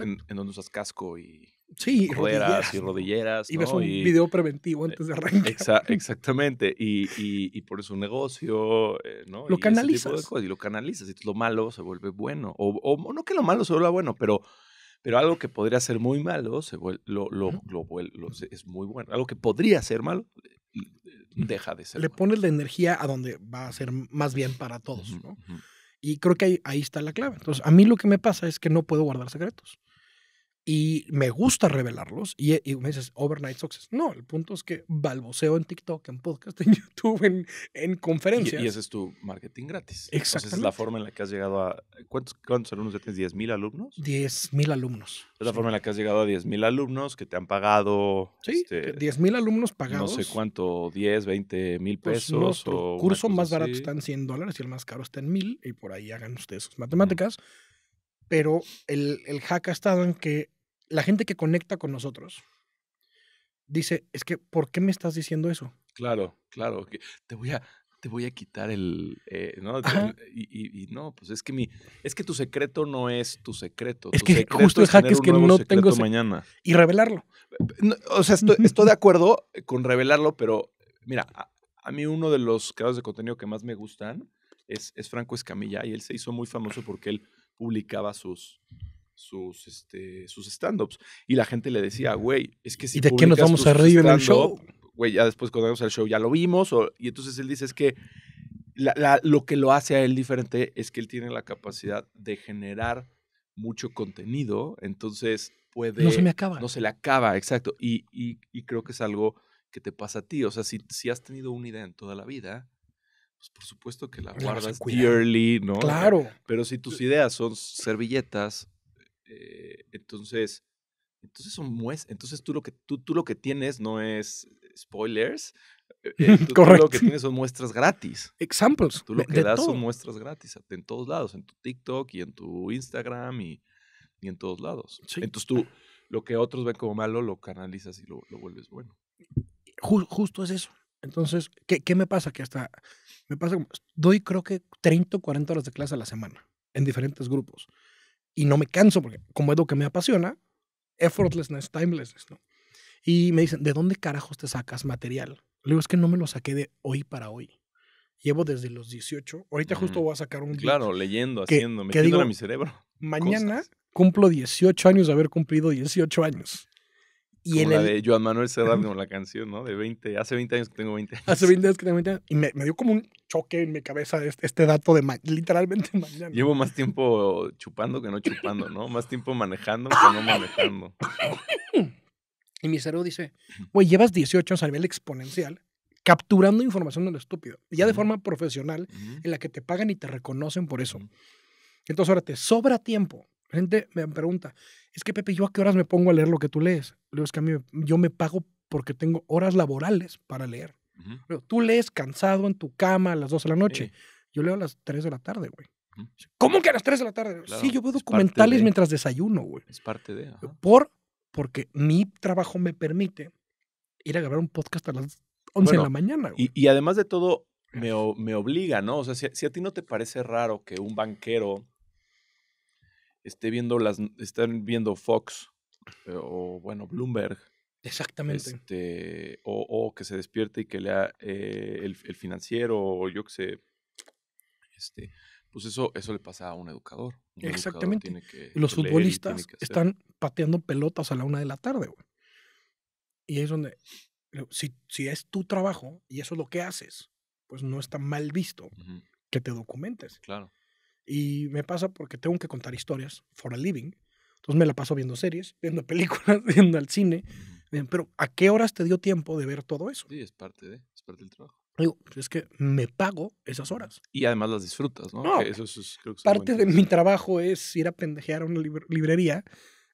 en, en, donde usas casco y Sí, y rodilleras. Y ves un video preventivo antes de arrancar. E, exactamente, y, por eso un negocio, eh, ¿no? Lo canalizas. y lo canalizas, y lo malo se vuelve bueno. O, no que lo malo se vuelva bueno, pero, pero algo que podría ser muy malo se es muy bueno. Algo que podría ser malo deja de ser. Le pones la energía a donde va a ser más bien para todos, Y creo que ahí está la clave. Entonces, a mí lo que me pasa es que no puedo guardar secretos y me gusta revelarlos. Y, me dices, overnight success. No, el punto es que balbuceo en TikTok, en podcast, en YouTube, en, en conferencias. Y, ese es tu marketing gratis. Exacto. Esa es la forma en la que has llegado a. ¿Cuántos, cuántos alumnos ya tienes? ¿10 mil alumnos? 10 mil alumnos. Es la forma en la que has llegado a 10 mil alumnos que te han pagado. Sí, 10 este, mil alumnos pagados. No sé cuánto, 10, 20 mil pues, pesos. Pues curso más barato está en 100 dólares y el más caro está en mil. Y por ahí hagan ustedes sus matemáticas pero el, hack ha estado en que la gente que conecta con nosotros dice, es que, ¿por qué me estás diciendo eso? Claro, claro, te voy a, te voy a quitar el, eh, ¿no? Y, no, pues es que mi, es que tu secreto no es tu secreto. Es que justo el hack es que no tengo mañana y revelarlo. o sea, estoy, de acuerdo con revelarlo, pero mira, a, mí uno de los creadores de contenido que más me gustan es, es Franco Escamilla y él se hizo muy famoso porque él publicaba sus, sus, este, sus stand-ups. Y la gente le decía, güey, es que si... ¿Y de qué nos vamos arriba reír en el show? Güey, ya después cuando vamos al show ya lo vimos. y entonces él dice, es que lo que lo hace a él diferente es que él tiene la capacidad de generar mucho contenido. Entonces puede... No se me acaba. No se le acaba, exacto. Y, creo que es algo que te pasa a ti. O sea, si, si has tenido una idea en toda la vida pues, por supuesto que la, guardas dearly, ¿no? Claro. Pero si tus ideas son servilletas, eh, entonces, entonces son muestras. Entonces tú lo, que, tú, tú lo que tienes no es spoilers, eh, eh, tú, Correcto. lo que tienes son muestras gratis. Examples. Tú lo que das son muestras gratis en todos lados, en tu TikTok y en tu Instagram y, en todos lados. Entonces tú lo que otros ven como malo lo canalizas y lo, vuelves bueno. justo es eso. Entonces, ¿qué, me pasa? Que hasta me pasa, doy creo que 30 o 40 horas de clase a la semana en diferentes grupos. Y no me canso porque como es lo que me apasiona, effortlessness, timelessness, ¿no? Y me dicen, ¿de dónde carajos te sacas material? Le digo, es que no me lo saqué de hoy para hoy. Llevo desde los 18. Ahorita justo voy a sacar un... Claro, leyendo, que, haciendo, a mi cerebro. Mañana cumplo 18 años de haber cumplido 18 años la de Joan Manuel Serrat con la canción, ¿no? De 20, hace 20 años que tengo 20 Hace 20 años que tengo 20 Y me, dio como un choque en mi cabeza este, dato de literalmente mañana. Llevo más tiempo chupando que no chupando, ¿no? Más tiempo manejando que no manejando. Y mi cerebro dice, güey, llevas 18 años a nivel exponencial capturando información de lo estúpido. ya de forma profesional, en la que te pagan y te reconocen por eso. Entonces ahora te sobra tiempo la gente me pregunta, es que Pepe, ¿yo a qué horas me pongo a leer lo que tú lees? digo, es que a mí yo me pago porque tengo horas laborales para leer. tú lees cansado en tu cama a las 2 de la noche. Yo leo a las 3 de la tarde, güey. ¿Cómo que a las 3 de la tarde? sí, yo veo documentales mientras desayuno, güey. Es parte de... Por, porque mi trabajo me permite ir a grabar un podcast a las 11 de la mañana, güey. Y, además de todo, me, me, obliga, ¿no? O sea, si, a ti no te parece raro que un banquero esté viendo las, están viendo Fox eh, o, bueno, Bloomberg. Exactamente. Este, o, o, que se despierte y que lea eh, el, financiero o yo que sé. Este, pues eso, eso le pasa a un educador. Exactamente. Los pues, futbolistas están pateando pelotas a la una de la tarde, Y es donde, eh, si, si, es tu trabajo y eso es lo que haces, pues no está mal visto que te documentes. Claro. Y me pasa porque tengo que contar historias for a living. Entonces me la paso viendo series, viendo películas, viendo al cine. Pero ¿a qué horas te dio tiempo de ver todo eso? Sí, es parte, de, es parte del trabajo. Digo, pues, es que me pago esas horas. Y además las disfrutas, ¿no? no eso, es, parte de mi trabajo es ir a pendejear a una librería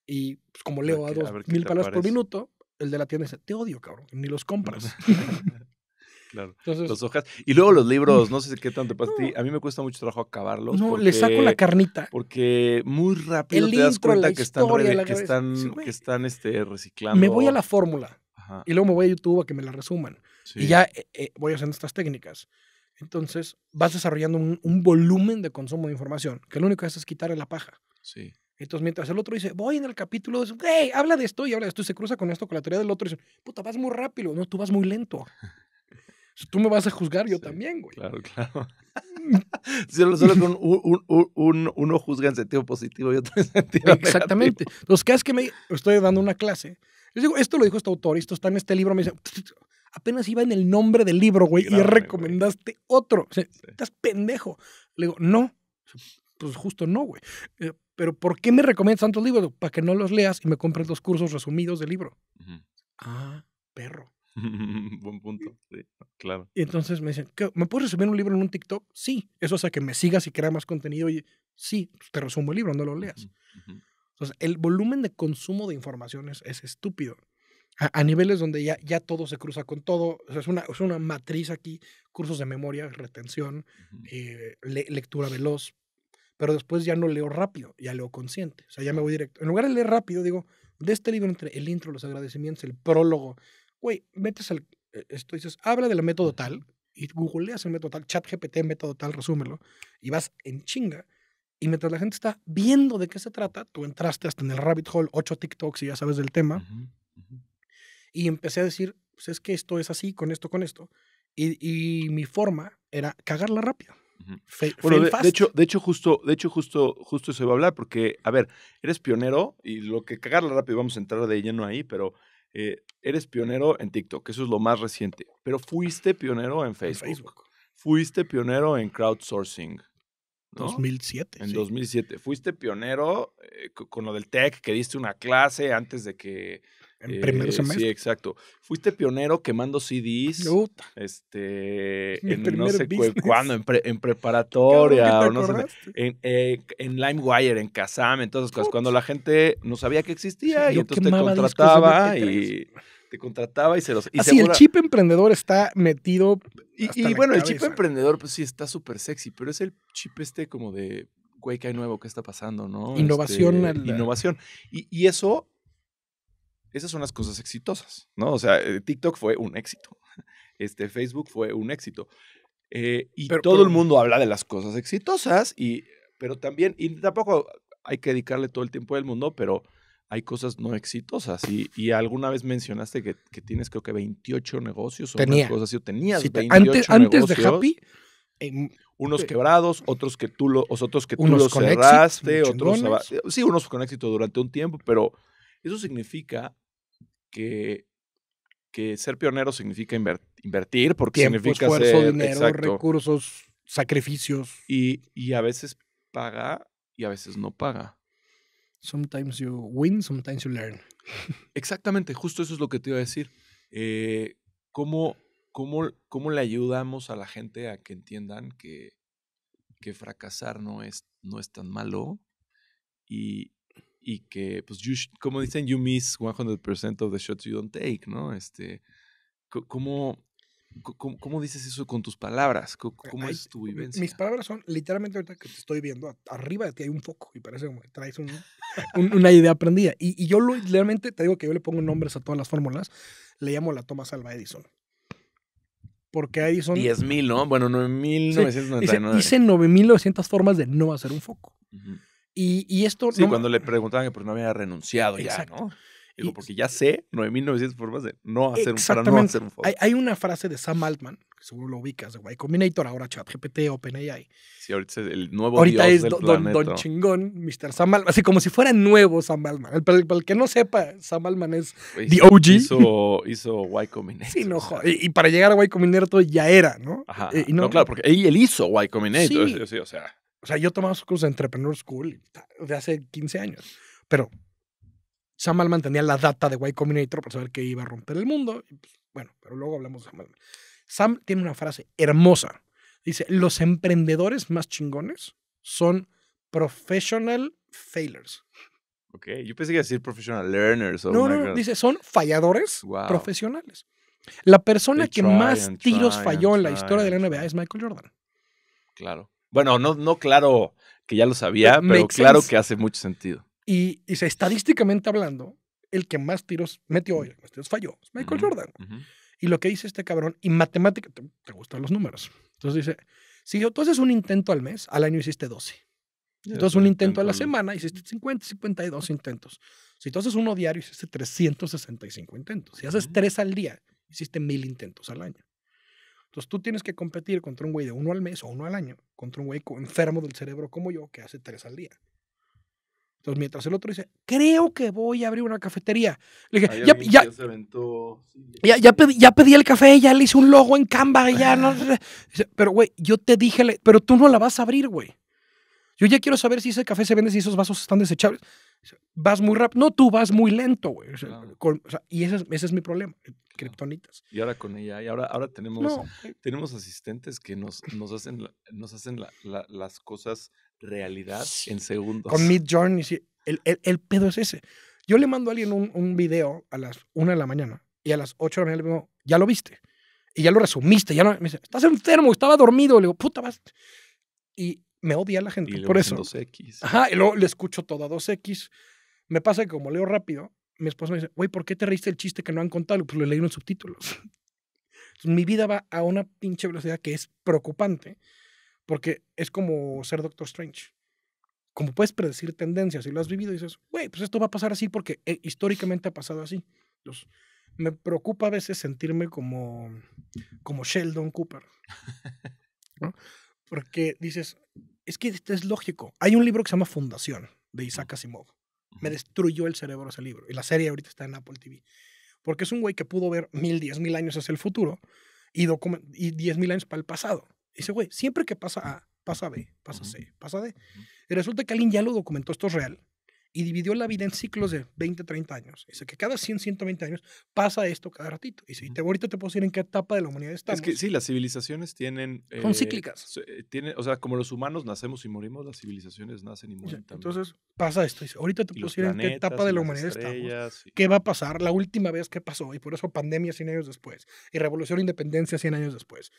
y pues, como leo a, dos mil palabras por minuto, el de la tienda dice, te odio, cabrón, ni los compras. Claro. los hojas. Y luego los libros, no sé qué tanto pasa a ti. A mí me cuesta mucho trabajo acabarlos. No, le saco la carnita. Porque muy rápido el te das cuenta que están, que están, que están este, reciclando. Me voy a la fórmula. Y luego me voy a YouTube a que me la resuman. Y ya voy eh, a eh, voy haciendo estas técnicas. Entonces vas desarrollando un, volumen de consumo de información, que lo único que haces es quitarle la paja. Sí. Entonces, mientras el otro dice, voy en el capítulo, hey, habla de esto y habla de esto, y se cruza con esto, con la teoría del otro, y dice, puta, vas muy rápido. No, tú vas muy lento. Tú me vas a juzgar, yo también, güey. Claro, claro. solo, solo un, uno juzga en sentido positivo y otro en sentido Exactamente. los Entonces, ¿qué que me estoy dando una clase, les digo, esto lo dijo este autor, esto está en este libro, me dice, apenas iba en el nombre del libro, güey, y recomendaste otro. estás pendejo. Le digo, no. Pues justo no, güey. Eh, pero ¿por qué me recomiendas tantos libros? Para que no los leas y me compres los cursos resumidos del libro. Ah, perro. Buen punto. claro. Y entonces me dicen, ¿me puedes resumir un libro en un TikTok? Sí. Eso es sea que me sigas y crea más contenido. Y sí, pues, te resumo el libro, no lo leas. el volumen de consumo de informaciones es, estúpido. A, niveles donde ya, ya todo se cruza con todo. O sea, es, una, es una matriz aquí, cursos de memoria, retención, eh, lectura veloz. Pero después ya no leo rápido, ya leo consciente. O sea, ya me voy directo. En lugar de leer rápido, digo, de este libro entre el intro, los agradecimientos, el prólogo, güey, metes al, eh, esto dices, habla de la método tal y googleas el método tal, chat GPT, método tal, resúmelo, y vas en chinga. Y mientras la gente está viendo de qué se trata, tú entraste hasta en el rabbit hole, ocho TikToks y ya sabes del tema. Y empecé a decir, pues es que esto es así, con esto, con esto. Y, y mi forma era cagarla rápido. bueno, de, hecho, de hecho, justo, de hecho, justo, justo se va a hablar, porque, a ver, eres pionero y lo que cagarla rápido, vamos a entrar de lleno ahí, pero eh, eres pionero en TikTok, eso es lo más reciente, pero fuiste pionero en Facebook. Fuiste pionero en crowdsourcing. 2007. En 2007. Fuiste pionero eh, con lo del tech, que diste una clase antes de que en primeros primer eh, Sí, exacto. Fuiste pionero quemando CDs. Este, en no sé cuándo, en, preparatoria eh, en, en LimeWire, en Kazam, en todas esas cosas. Cuando la gente no sabía que existía y entonces te contrataba y te contrataba y se los... Así, el chip emprendedor está metido... Y, bueno, el chip emprendedor pues sí está súper sexy, pero es el chip este como de, güey, ¿qué hay nuevo? ¿Qué está pasando? ¿No? Innovación. Este, innovación. Y, y eso esas son las cosas exitosas, ¿no? O sea, eh, TikTok fue un éxito, este, Facebook fue un éxito. Eh, y todo el mundo habla de las cosas exitosas, y, pero también, y tampoco hay que dedicarle todo el tiempo del mundo, pero hay cosas no exitosas. Y, alguna vez mencionaste que, tienes, creo que 28 negocios o Tenía. cosas así. Tenías 28 antes, negocios. Antes de Happy. unos quebrados, otros que tú, los otros que tú los cerraste, otros. Sí, unos con éxito durante un tiempo, pero eso significa que, ser pionero significa invertir, porque Tiempo, esfuerzo, dinero, recursos, sacrificios. Y, a veces paga y a veces no paga. Sometimes you win, sometimes you learn. Exactamente, justo eso es lo que te iba a decir. Eh, ¿cómo, cómo, le ayudamos a la gente a que entiendan que, que fracasar no es, no es tan malo y, y que, pues, como dicen, you miss 100% of the shots you don't take, ¿no? Este, ¿cómo, cómo, dices eso con tus palabras? Eh, ¿Cómo, es tu vivencia? Mis palabras son, literalmente ahorita que te estoy viendo, arriba de ti hay un foco y parece como que traes una idea aprendida. Y, y yo literalmente, te digo que yo le pongo nombres a todas las fórmulas, le llamo la toma salva Edison porque Edison... 10.000, ¿no? Bueno, 9.999. Dice, 9.900 formas de no hacer un foco. Y, y esto... Sí, cuando le preguntaban que pues no había renunciado ya, ¿no? digo, porque ya sé 9.900 formas de no hacer, un para no hacer un foto Hay, hay, una frase de Sam Altman, que seguro lo ubicas, de Y Combinator, ahora GPT, OpenAI. Sí, ahorita es el nuevo ahorita dios es don, es don, Chingón, Mr. Sam Altman. Así como si fuera nuevo Sam Altman. para, el, que no sepa, Sam Altman es the OG. Hizo, hizo Y Combinator. Sí, no, y, y, para llegar a Y Combinator ya era, ¿no? Ajá, eh, no, claro, porque él, él hizo Y Combinator. Sí. Sí, o sea... O sea, yo tomaba sus curso de Entrepreneur School de hace 15 años, pero Sam Alman tenía la data de white Combinator para saber que iba a romper el mundo. Pues, bueno, pero luego hablamos de Sam Sam tiene una frase hermosa. Dice, los emprendedores más chingones son professional failures. Ok, yo pensé que iba a decir professional learners. No, no, no, dice, son falladores profesionales. La persona que más tiros falló en la historia de la NBA es Michael Jordan. Claro. Bueno, no, no claro que ya lo sabía, pero claro que hace mucho sentido. Y, y estadísticamente hablando, el que más tiros metió hoy, el más tiros falló es Michael Jordan. Y lo que dice este cabrón, y matemática, te, gustan los números. Entonces dice, si tú haces un intento al mes, al año hiciste 12. Entonces un intento, a la semana, hiciste 50, 52 intentos. Si tú haces uno diario, hiciste 365 intentos. Si haces tres al día, hiciste mil intentos al año. Entonces tú tienes que competir contra un güey de uno al mes o uno al año, contra un güey enfermo del cerebro como yo, que hace tres al día. Entonces, mientras el otro dice, creo que voy a abrir una cafetería. Le dije, ya, ya, pedí, el café, ya le hice un logo en Canva, ya no. Pero, güey, yo te dije, pero tú no la vas a abrir, güey. Yo ya quiero saber si ese café se vende, si esos vasos están desechables vas muy rápido. No, tú vas muy lento, güey. y ese es, ese es mi problema, kryptonitas eh, criptonitas. Y ahora con ella, y ahora, ahora tenemos, eh. tenemos asistentes que nos, nos hacen, nos hacen las cosas realidad en segundos. Con Mid Journey, El, el, pedo es ese. Yo le mando a alguien un, un, video a las 1 de la mañana y a las 8 de la mañana le digo, ya lo viste. Y ya lo resumiste, ya no. Me dice, estás enfermo, estaba dormido. Le digo, puta, vas. Y, me odia la gente. por eso. x Ajá, y luego le escucho todo a 2X. Me pasa que como leo rápido, mi esposa me dice, güey, ¿por qué te reíste el chiste que no han contado? Pues lo leí en subtítulos. mi vida va a una pinche velocidad que es preocupante, porque es como ser Doctor Strange. Como puedes predecir tendencias y lo has vivido, dices, güey, pues esto va a pasar así porque eh, históricamente ha pasado así. Entonces, me preocupa a veces sentirme como, como Sheldon Cooper. ¿no? Porque dices, es que esto es lógico. Hay un libro que se llama Fundación, de Isaac Asimov. Me destruyó el cerebro ese libro. Y la serie ahorita está en Apple TV. Porque es un güey que pudo ver mil, diez mil años hacia el futuro y, y diez mil años para el pasado. Y dice, güey, siempre que pasa A, pasa B, pasa C, pasa D. Y resulta que alguien ya lo documentó, esto es real y dividió la vida en ciclos de 20, 30 años. Dice que cada 100, 120 años pasa esto cada ratito. Dice, y te, ahorita te puedo decir en qué etapa de la humanidad estamos. Es que sí, las civilizaciones tienen... Son eh, cíclicas. Eh, tienen, o sea, como los humanos nacemos y morimos, las civilizaciones nacen y mueren también. Entonces pasa esto. Dice, ahorita te puedo decir en qué etapa de la humanidad estamos. ¿Qué va a pasar la última vez que pasó? Y por eso pandemia 100 años después. Y revolución e independencia 100 años después.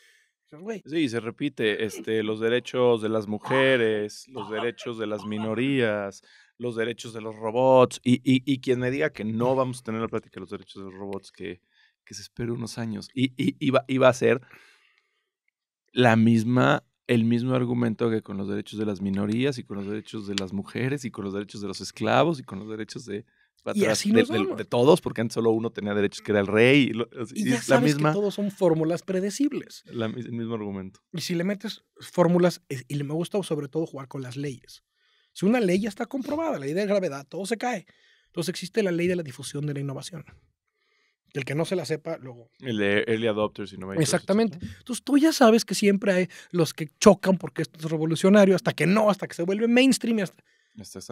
Sí, se repite, este, los derechos de las ah. mujeres, los derechos de las minorías, los derechos de los robots y, y, y, quien me diga que no vamos a tener la práctica de los derechos de los robots, que, se espere unos años y, va, a ser la misma, el mismo argumento que con los derechos de las minorías y con los derechos de las mujeres y con los derechos de los esclavos y con los derechos de... de, todos, porque antes solo uno tenía derechos que era el rey. Y, la misma, todos son fórmulas predecibles. el mismo argumento. Y si le metes fórmulas, y le me gusta sobre todo jugar con las leyes. Si una ley ya está comprobada, la ley de gravedad, todo se cae. Entonces existe la ley de la difusión de la innovación. El que no se la sepa, luego. El de early adopters, innovators. Exactamente. Entonces tú ya sabes que siempre hay los que chocan porque esto es revolucionario, hasta que no, hasta que se vuelve mainstream. Y hasta...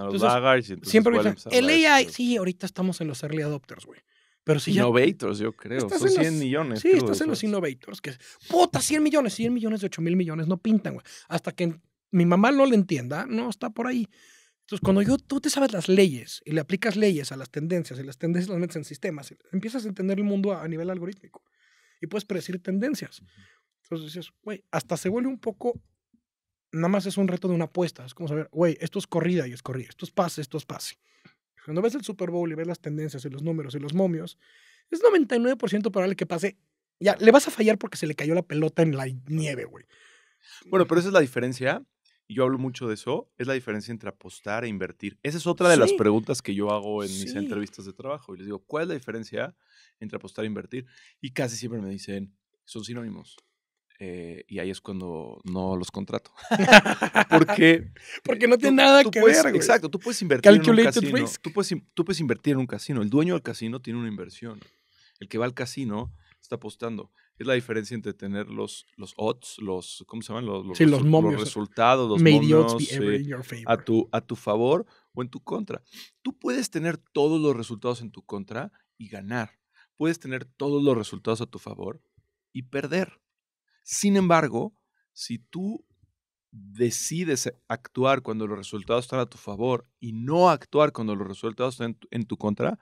los laggards y siempre el AI, sí, ahorita estamos en los early adopters, güey. Pero si innovators, yo creo. Son los, 100 millones. Sí, estás en los innovators. Que, puta, 100 millones. 100 millones de 8 mil millones no pintan, güey. Hasta que mi mamá no le entienda, no está por ahí. Entonces, cuando yo, tú te sabes las leyes y le aplicas leyes a las tendencias y las tendencias las metes en sistemas, empiezas a entender el mundo a, a nivel algorítmico y puedes predecir tendencias. Entonces dices, güey, hasta se vuelve un poco, nada más es un reto de una apuesta. Es como saber, güey, esto es corrida y es corrida, esto es pase, esto es pase. Cuando ves el Super Bowl y ves las tendencias y los números y los momios, es 99% probable que pase. Ya, le vas a fallar porque se le cayó la pelota en la nieve, güey. Bueno, mm. pero esa es la diferencia yo hablo mucho de eso, es la diferencia entre apostar e invertir. Esa es otra de las preguntas que yo hago en mis entrevistas de trabajo. Y les digo, ¿cuál es la diferencia entre apostar e invertir? Y casi siempre me dicen, son sinónimos. Eh, y ahí es cuando no los contrato. Porque, Porque no tiene nada que ver. Exacto, tú puedes invertir en un casino. tú puedes invertir en un casino. El dueño del casino tiene una inversión. El que va al casino está apostando es la diferencia entre tener los, los odds, los, ¿cómo se llaman? Los, los, los, resultados, los momios, a, tu, a tu favor o en tu contra. Tú puedes tener todos los resultados en tu contra y ganar. Puedes tener todos los resultados a tu favor y perder. Sin embargo, si tú decides actuar cuando los resultados están a tu favor y no actuar cuando los resultados están en tu contra,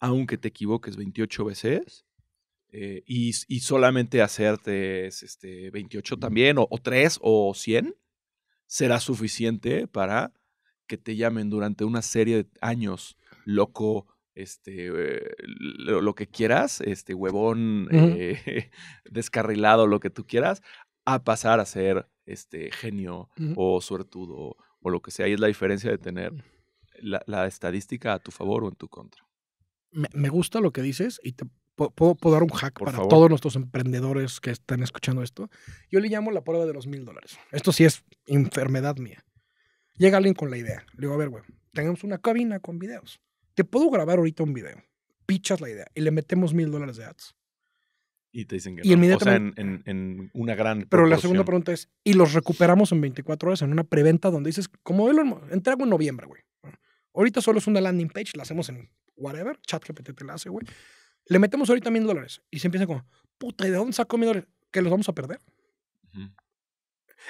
aunque te equivoques 28 veces, eh, y, solamente hacerte este, 28 también, o, tres 3 o 100, será suficiente para que te llamen durante una serie de años, loco, este, eh, lo, que quieras, este, huevón, eh, descarrilado, lo que tú quieras, a pasar a ser este, genio o suertudo o, lo que sea. Y es la diferencia de tener mm. la, estadística a tu favor o en tu contra. Me, me gusta lo que dices y te puedo, dar un hack para todos nuestros emprendedores que están escuchando esto. Yo le llamo la prueba de los mil dólares. Esto sí es enfermedad mía. Llega alguien con la idea. Le digo, a ver, güey, tenemos una cabina con videos. Te puedo grabar ahorita un video. Pichas la idea y le metemos mil dólares de ads. Y te dicen que O sea, en, una gran. Pero la segunda pregunta es: ¿y los recuperamos en 24 horas en una preventa donde dices, como lo entrego en noviembre, güey? Ahorita solo es una landing page, la hacemos en whatever, chat ChatGPT te la hace, güey le metemos ahorita mil dólares y se empieza como, puta, ¿y de dónde saco mil dólares? Que los vamos a perder.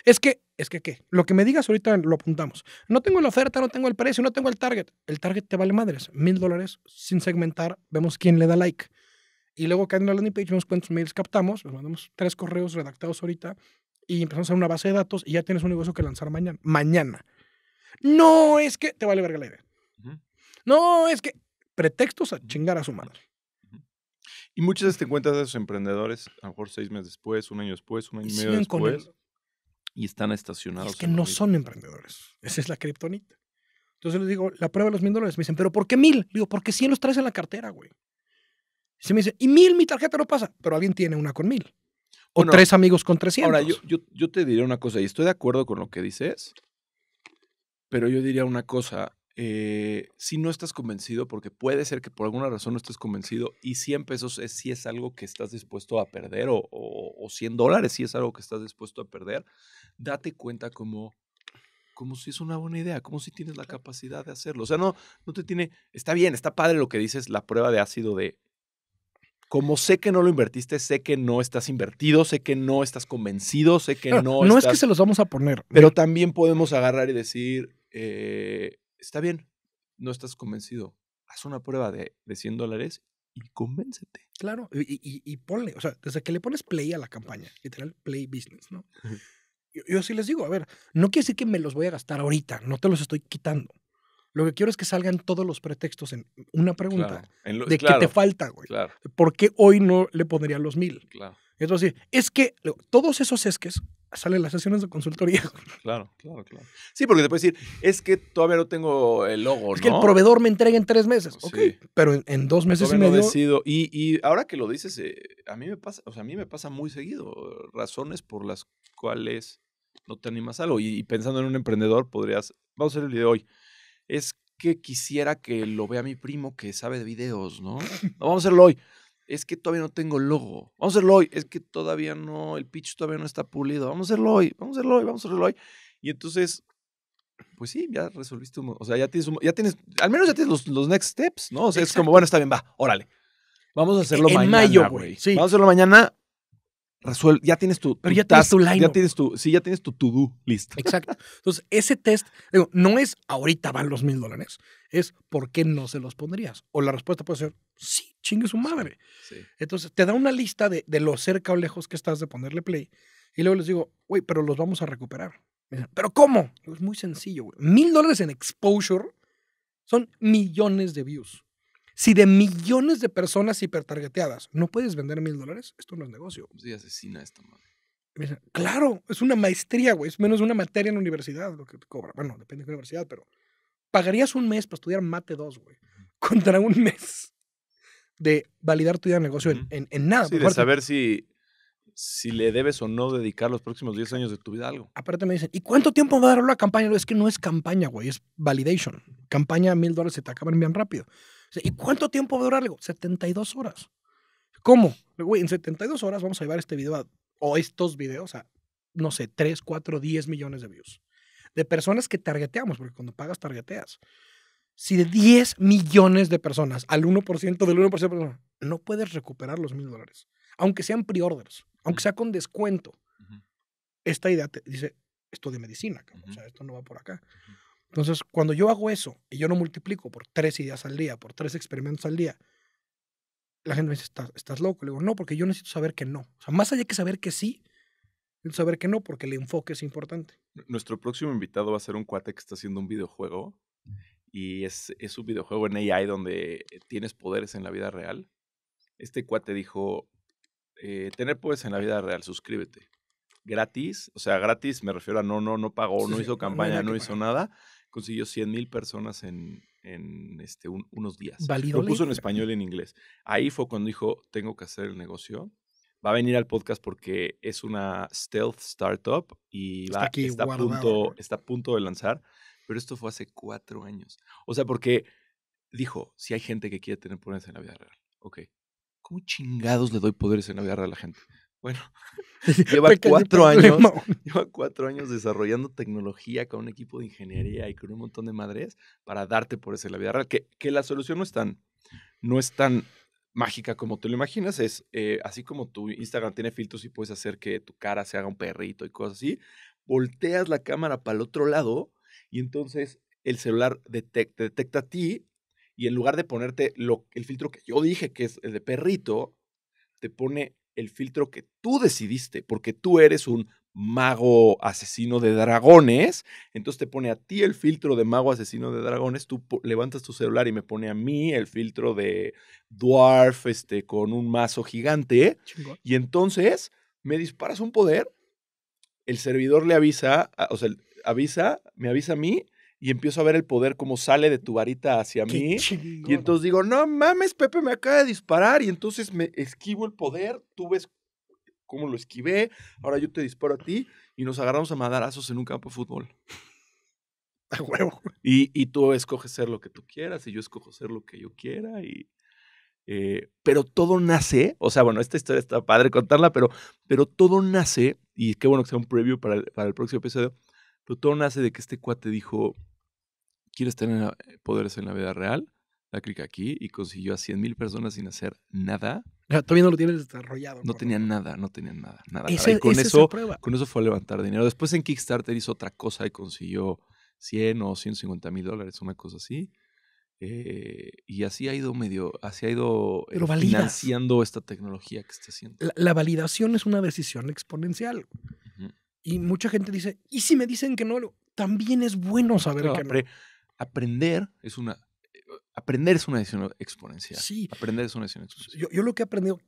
Es que, es que, ¿qué? Lo que me digas ahorita lo apuntamos. No tengo la oferta, no tengo el precio, no tengo el target. El target te vale madres. Mil dólares sin segmentar, vemos quién le da like. Y luego caen en la landing page, vemos cuántos mails captamos, les mandamos tres correos redactados ahorita y empezamos a hacer una base de datos y ya tienes un negocio que lanzar mañana. Mañana. No es que te vale verga la idea. No es que pretextos a chingar a su madre. Y muchas veces te encuentras a esos emprendedores, a lo mejor seis meses después, un año después, un año y, medio después, y están estacionados. es que no son emprendedores. Esa es la criptonita. Entonces les digo, la prueba de los mil dólares. Me dicen, ¿pero por qué mil? Digo, porque 100 los traes en la cartera, güey. Y se me dice, y mil mi tarjeta no pasa. Pero alguien tiene una con mil. O tres amigos con 300. Ahora, yo, yo, te diría una cosa, y estoy de acuerdo con lo que dices, pero yo diría una cosa eh, si no estás convencido, porque puede ser que por alguna razón no estés convencido y 100 pesos es, si es algo que estás dispuesto a perder o, 100 dólares si es algo que estás dispuesto a perder, date cuenta como, como si es una buena idea, como si tienes la capacidad de hacerlo. O sea, no, no te tiene, está bien, está padre lo que dices, la prueba de ácido de, como sé que no lo invertiste, sé que no estás invertido, sé que no estás convencido, sé que no... No es que se los vamos a poner. Pero también podemos agarrar y decir... Eh, está bien, no estás convencido, haz una prueba de, 100 dólares y convéncete. Claro, y, y, ponle, o sea, desde que le pones play a la campaña, literal, play business, ¿no? Yo, sí les digo, a ver, no quiere decir que me los voy a gastar ahorita, no te los estoy quitando. Lo que quiero es que salgan todos los pretextos en una pregunta de que te falta, güey. Claro. ¿Por qué hoy no le pondría los mil? Claro. Entonces, es que todos esos esques salen las sesiones de consultoría. Claro, claro, claro. Sí, porque te puedes decir, es que todavía no tengo el logo, Es que el proveedor me entrega en tres meses. Ok, pero en, dos meses y medio... decido. Y, ahora que lo dices, eh, a, mí me pasa, a mí me pasa muy seguido razones por las cuales no te animas a algo. Y, pensando en un emprendedor, podrías... Vamos a hacer el video hoy. Es que quisiera que lo vea mi primo que sabe de videos, ¿no? no vamos a hacerlo hoy es que todavía no tengo logo. Vamos a hacerlo hoy. Es que todavía no, el pitch todavía no está pulido. Vamos a hacerlo hoy, vamos a hacerlo hoy, vamos a hacerlo hoy. Y entonces, pues sí, ya resolviste, o sea, ya tienes, al menos ya tienes los, next steps, ¿no? O sea, es como, bueno, está bien, va, órale. Vamos a e, hacerlo mañana, güey. Sí. Vamos a hacerlo mañana ya tienes tu, Pero ya, tienes tu ya tienes tu sí, ya tienes tu to-do list. Exacto. Entonces, ese test, digo, no es ahorita van los mil dólares, es por qué no se los pondrías. O la respuesta puede ser, sí, chingue su madre. Entonces, te da una lista de, de lo cerca o lejos que estás de ponerle play. Y luego les digo, güey, pero los vamos a recuperar. ¿pero cómo? Es muy sencillo, güey. Mil dólares en exposure son millones de views. Si de millones de personas hipertargeteadas no puedes vender mil dólares, esto no es negocio. Sí, asesina esta madre. claro, es una maestría, güey. Es menos una materia en la universidad lo que te cobra. Bueno, depende de qué universidad, pero pagarías un mes para estudiar Mate 2, güey, contra un mes de validar tu idea de negocio en, en, nada. Sí, de saber si, si le debes o no dedicar los próximos 10 años de tu vida a algo. Aparte me dicen, ¿y cuánto tiempo va a dar la campaña? Es que no es campaña, güey, es validation. Campaña mil dólares se te acaban bien rápido. ¿Y cuánto tiempo va a durar? Le digo, 72 horas. ¿Cómo? Le digo, en 72 horas vamos a llevar este video o estos videos a, no sé, 3, 4, 10 millones de views. De personas que targeteamos, porque cuando pagas targeteas. Si de 10 millones de personas al 1% del 1% de personas, no puedes recuperar los mil dólares, aunque sean pre-orders, aunque sea con descuento. Esta idea te dice, esto de medicina, o sea, esto no va por acá. Entonces, cuando yo hago eso y yo no multiplico por tres ideas al día, por tres experimentos al día, la gente me dice, ¿Estás, estás loco? Le digo, no, porque yo necesito saber que no. O sea, más allá que saber que sí, necesito saber que no, porque el enfoque es importante. Nuestro próximo invitado va a ser un cuate que está haciendo un videojuego y es, es un videojuego en AI donde tienes poderes en la vida real. Este cuate dijo, eh, tener poderes en la vida real, suscríbete. Gratis, o sea, gratis me refiero a no, no, no pagó, no hizo campaña, no, hizo nada consiguió 100 mil personas en, en este, unos días. Lo puso en español y en inglés. Ahí fue cuando dijo, tengo que hacer el negocio. Va a venir al podcast porque es una stealth startup y está, a punto, está a punto de lanzar. Pero esto fue hace cuatro años. O sea, porque dijo, si hay gente que quiere tener poderes en la vida real, ok, ¿cómo chingados le doy poderes en la vida real a la gente? Bueno, lleva cuatro años, años desarrollando tecnología con un equipo de ingeniería y con un montón de madres para darte por ese la vida real. Que, que la solución no es tan, no es tan mágica como tú lo imaginas. Es eh, así como tu Instagram tiene filtros y puedes hacer que tu cara se haga un perrito y cosas así. Volteas la cámara para el otro lado y entonces el celular detecta, te detecta a ti y en lugar de ponerte lo, el filtro que yo dije que es el de perrito, te pone el filtro que tú decidiste, porque tú eres un mago asesino de dragones, entonces te pone a ti el filtro de mago asesino de dragones, tú levantas tu celular y me pone a mí el filtro de dwarf este, con un mazo gigante, y entonces me disparas un poder, el servidor le avisa, ah, o sea, avisa, me avisa a mí y empiezo a ver el poder como sale de tu varita hacia mí. Y entonces digo, no mames, Pepe me acaba de disparar. Y entonces me esquivo el poder, tú ves cómo lo esquivé, ahora yo te disparo a ti y nos agarramos a madarazos en un campo de fútbol. A huevo. Y, tú escoges ser lo que tú quieras y yo escojo ser lo que yo quiera. Y, eh, pero todo nace, o sea, bueno, esta historia está padre contarla, pero, pero todo nace, y qué bueno que sea un preview para para el próximo episodio, pero todo nace de que este cuate dijo, quieres tener eh, poderes en la vida real, da clic aquí y consiguió a 100 mil personas sin hacer nada. Ah, todavía no lo tienes desarrollado. No tenían nada, no tenían nada, nada. Y con, eso, con eso fue a levantar dinero. Después en Kickstarter hizo otra cosa y consiguió 100 o 150 mil dólares, una cosa así. Eh, y así ha ido medio, así ha ido eh, financiando esta tecnología que está haciendo. La, validación es una decisión exponencial. Y mucha gente dice, ¿y si me dicen que no? También es bueno saber que no aprender es una, eh, aprender es una decisión exponencial. Sí. Aprender es una decisión exponencial. Yo, lo que he aprendido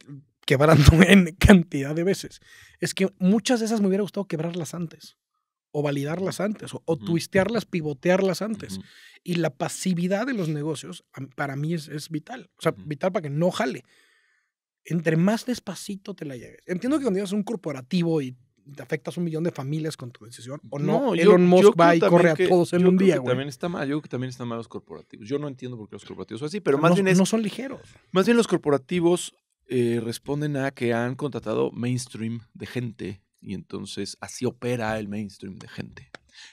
quebrando en cantidad de veces es que muchas de esas me hubiera gustado quebrarlas antes o validarlas antes, o, twistearlas, pivotearlas antes. Y la pasividad de los negocios para mí es, vital, o sea, vital para que no jale. Entre más despacito te la lleves. Entiendo que cuando llevas un corporativo y te afectas un millón de familias con tu decisión. O no, Elon Musk va y corre a todos en un día, güey. También está mal, yo creo que también están mal los corporativos. Yo no entiendo por qué los corporativos son así, pero más no, bien No son ligeros. Más bien los corporativos eh, responden a que han contratado mainstream de gente y entonces así opera el mainstream de gente.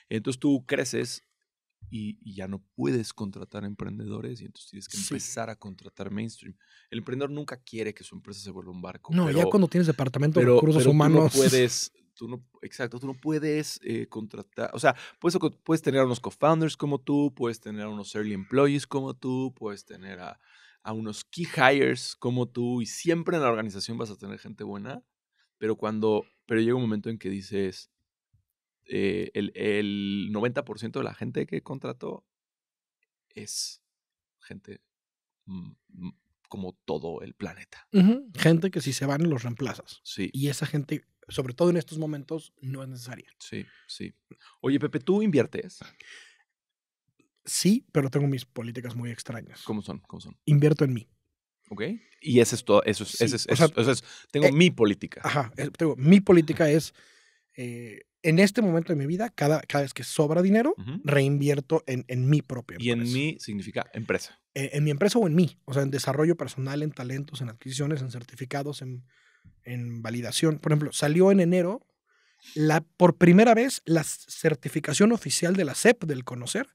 Entonces tú creces y, ya no puedes contratar emprendedores y entonces tienes que empezar a contratar mainstream. El emprendedor nunca quiere que su empresa se vuelva un barco. No, ya cuando tienes departamento de recursos humanos. Tú no puedes, tú no, exacto, tú no puedes eh, contratar, o sea, puedes, puedes tener a unos co-founders como tú, puedes tener a unos early employees como tú, puedes tener a, a unos key hires como tú y siempre en la organización vas a tener gente buena, pero cuando, pero llega un momento en que dices, eh, el, 90% de la gente que contrató es gente mm, mm, como todo el planeta. Gente que si se van los reemplazas. Y esa gente, sobre todo en estos momentos, no es necesaria. Sí, sí. Oye, Pepe, ¿tú inviertes? Sí, pero tengo mis políticas muy extrañas. ¿Cómo son? son? Invierto en mí. ¿Ok? Y eso es todo. Eso es, eso es, eh, eso tengo mi política. Ajá. tengo, mi política es eh, en este momento de mi vida, cada, cada vez que sobra dinero, reinvierto en, en, mi propia empresa. Y en mí significa empresa. Eh, en, mi empresa o en mí, o sea, en desarrollo personal, en talentos, en adquisiciones, en certificados, en, validación. Por ejemplo, salió en enero, la, por primera vez, la certificación oficial de la CEP del conocer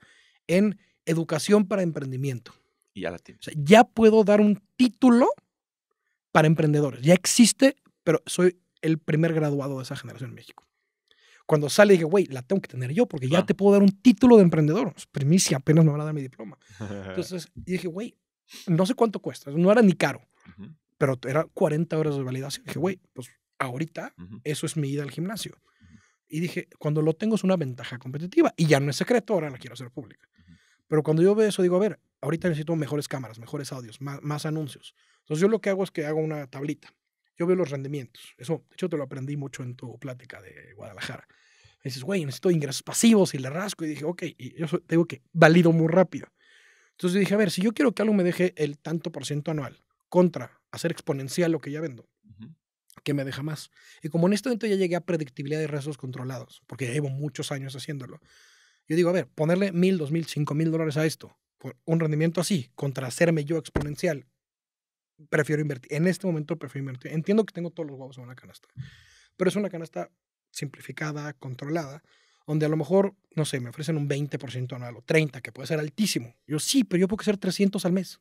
en educación para emprendimiento. Y ya la tienes. O sea, ya puedo dar un título para emprendedores. Ya existe, pero soy el primer graduado de esa generación en México. Cuando sale dije, güey, la tengo que tener yo porque ya te puedo dar un título de emprendedor. mí pues, primicia, apenas me van a dar mi diploma. Entonces dije, güey, no sé cuánto cuesta. No era ni caro, pero era 40 horas de validación. Dije, güey, pues ahorita eso es mi ida al gimnasio. Y dije, cuando lo tengo es una ventaja competitiva y ya no es secreto, ahora la quiero hacer pública. Pero cuando yo veo eso, digo, a ver, ahorita necesito mejores cámaras, mejores audios, más anuncios. Entonces yo lo que hago es que hago una tablita yo veo los rendimientos. Eso, de hecho, te lo aprendí mucho en tu plática de Guadalajara. dices, güey, necesito ingresos pasivos y le rasco. Y dije, ok, y yo tengo que valido muy rápido. Entonces dije, a ver, si yo quiero que algo me deje el tanto por ciento anual contra hacer exponencial lo que ya vendo, ¿qué que me deja más? Y como en este momento ya llegué a predictibilidad de riesgos controlados, porque llevo muchos años haciéndolo, yo digo, a ver, ponerle mil, dos mil, cinco mil dólares a esto, por un rendimiento así, contra hacerme yo exponencial prefiero invertir, en este momento prefiero invertir. Entiendo que tengo todos los huevos en una canasta, pero es una canasta simplificada, controlada, donde a lo mejor, no sé, me ofrecen un 20% anual o 30%, que puede ser altísimo. Yo sí, pero yo puedo ser 300 al mes,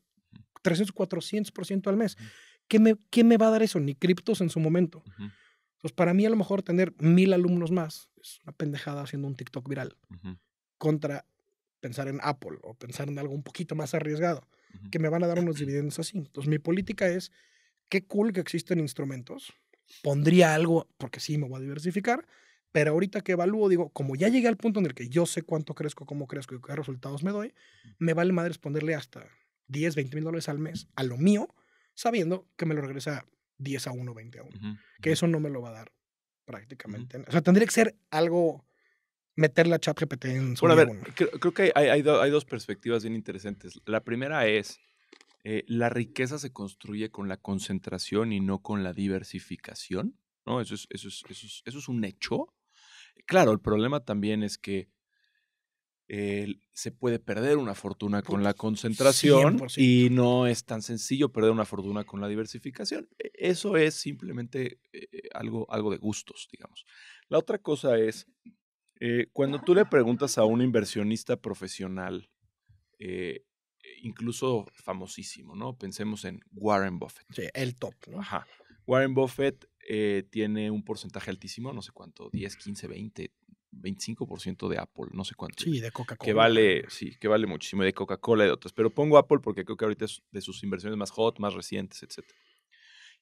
300, 400% al mes. ¿Qué me, me va a dar eso? Ni criptos en su momento. Entonces, para mí a lo mejor tener mil alumnos más es una pendejada haciendo un TikTok viral contra pensar en Apple o pensar en algo un poquito más arriesgado que me van a dar unos dividendos así. Entonces, mi política es, qué cool que existen instrumentos, pondría algo, porque sí, me voy a diversificar, pero ahorita que evalúo, digo, como ya llegué al punto en el que yo sé cuánto crezco, cómo crezco y qué resultados me doy, me vale madre responderle hasta 10, 20 mil dólares al mes a lo mío, sabiendo que me lo regresa 10 a 1, 20 a 1, que eso no me lo va a dar prácticamente. O sea, tendría que ser algo Meter la ChatGPT en su Bueno, a ver, creo, que hay, hay, hay, dos perspectivas bien interesantes. La primera es, eh, la riqueza se construye con la concentración y no con la diversificación, ¿no? Eso es, eso es, eso es, un hecho. Claro, el problema también es que se puede perder una fortuna con la concentración y no es tan sencillo perder una fortuna con la diversificación. E, eso es simplemente eh, eh, algo, algo de gustos, digamos. La otra cosa es eh, cuando tú le preguntas a un inversionista profesional, eh, incluso famosísimo, ¿no? Pensemos en Warren Buffett. Sí, el top, ¿no? Ajá. Warren Buffett eh, tiene un porcentaje altísimo, no sé cuánto, 10, 15, 20, 25% de Apple, no sé cuánto. Sí, de Coca-Cola. Que vale, sí, que vale muchísimo de Coca-Cola y de otras. Pero pongo Apple porque creo que ahorita es de sus inversiones más hot, más recientes, etc.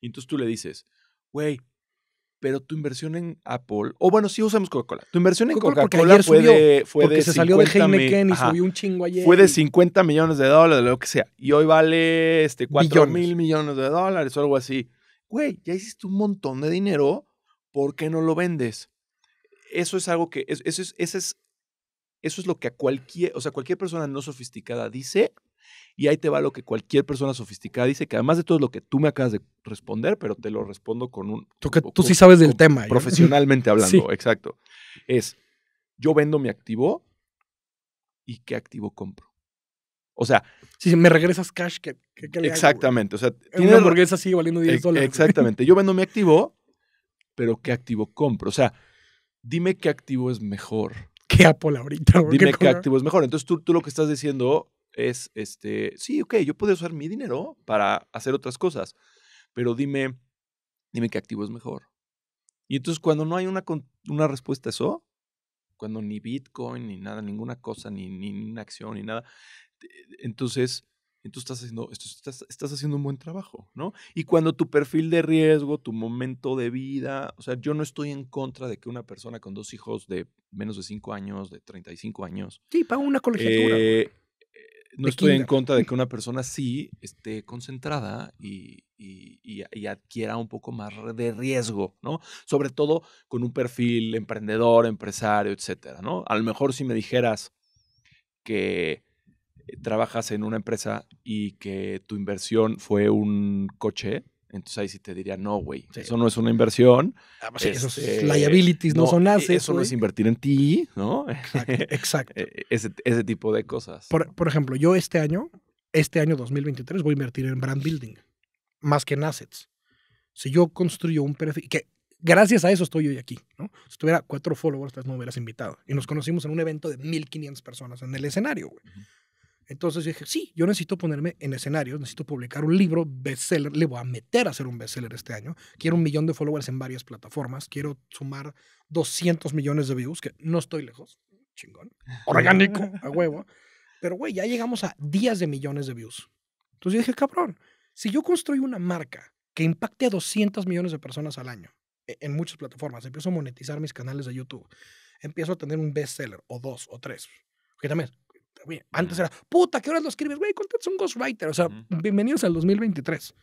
Y entonces tú le dices, güey, pero tu inversión en Apple, o bueno, sí usamos Coca-Cola. Tu inversión en Coca-Cola fue de. se 50 salió de Heineken un chingo ayer. Fue de 50 millones de dólares, lo que sea. Y hoy vale este, 4 mil millones de dólares o algo así. Güey, ya hiciste un montón de dinero, ¿por qué no lo vendes? Eso es algo que. Eso es, eso es, eso es lo que a cualquier. O sea, cualquier persona no sofisticada dice y ahí te va lo que cualquier persona sofisticada dice, que además de todo lo que tú me acabas de responder, pero te lo respondo con un... Tú, tú sí sabes del tema. Profesionalmente hablando, exacto. Es, yo vendo mi activo y qué activo compro. O sea... Si me regresas cash, ¿qué, Exactamente. o sea, tiene una hamburguesa sigue valiendo 10 dólares. Exactamente. Yo vendo mi activo, pero qué activo compro. O sea, dime qué activo es mejor. ¿Qué Apple ahorita? Dime qué, activo es mejor. Entonces tú, tú lo que estás diciendo es, este, sí, ok, yo puedo usar mi dinero para hacer otras cosas, pero dime, dime qué activo es mejor. Y entonces cuando no hay una, una respuesta a eso, cuando ni Bitcoin, ni nada, ninguna cosa, ni, acción, ni nada, entonces tú estás haciendo, estás, estás haciendo un buen trabajo, ¿no? Y cuando tu perfil de riesgo, tu momento de vida, o sea, yo no estoy en contra de que una persona con dos hijos de menos de 5 años, de 35 años. Sí, paga una colegiatura no estoy en contra de que una persona sí esté concentrada y, y, adquiera un poco más de riesgo, ¿no? Sobre todo con un perfil emprendedor, empresario, etcétera, ¿no? A lo mejor si me dijeras que eh, trabajas en una empresa y que tu inversión fue un coche, entonces ahí sí te diría, no, güey, eso no es una inversión. Ah, pues eso es este, liabilities no, son e-, assets. Eso no es invertir en ti, ¿no? Exacto. E-, e-, ese, ese, tipo de cosas. Por, ejemplo, yo este año, este año 2023, voy a invertir en brand building, más que en assets. Si yo construyo un perfil, que gracias a eso estoy hoy aquí, ¿no? Si tuviera cuatro followers, pues no me hubieras invitado. Y nos conocimos en un evento de 1500 personas en el escenario, güey. Entonces dije, sí, yo necesito ponerme en escenarios, necesito publicar un libro bestseller, le voy a meter a hacer un bestseller este año. Quiero un millón de followers en varias plataformas, quiero sumar 200 millones de views, que no estoy lejos, chingón, orgánico, a huevo. Pero, güey, ya llegamos a días de millones de views. Entonces dije, cabrón, si yo construyo una marca que impacte a 200 millones de personas al año e, en muchas plataformas, empiezo a monetizar mis canales de YouTube, empiezo a tener un bestseller o dos o tres, que también antes era, puta, ¿qué horas lo escribes? Güey, ¿cuántos un ghostwriter. O sea, bienvenidos al 2023.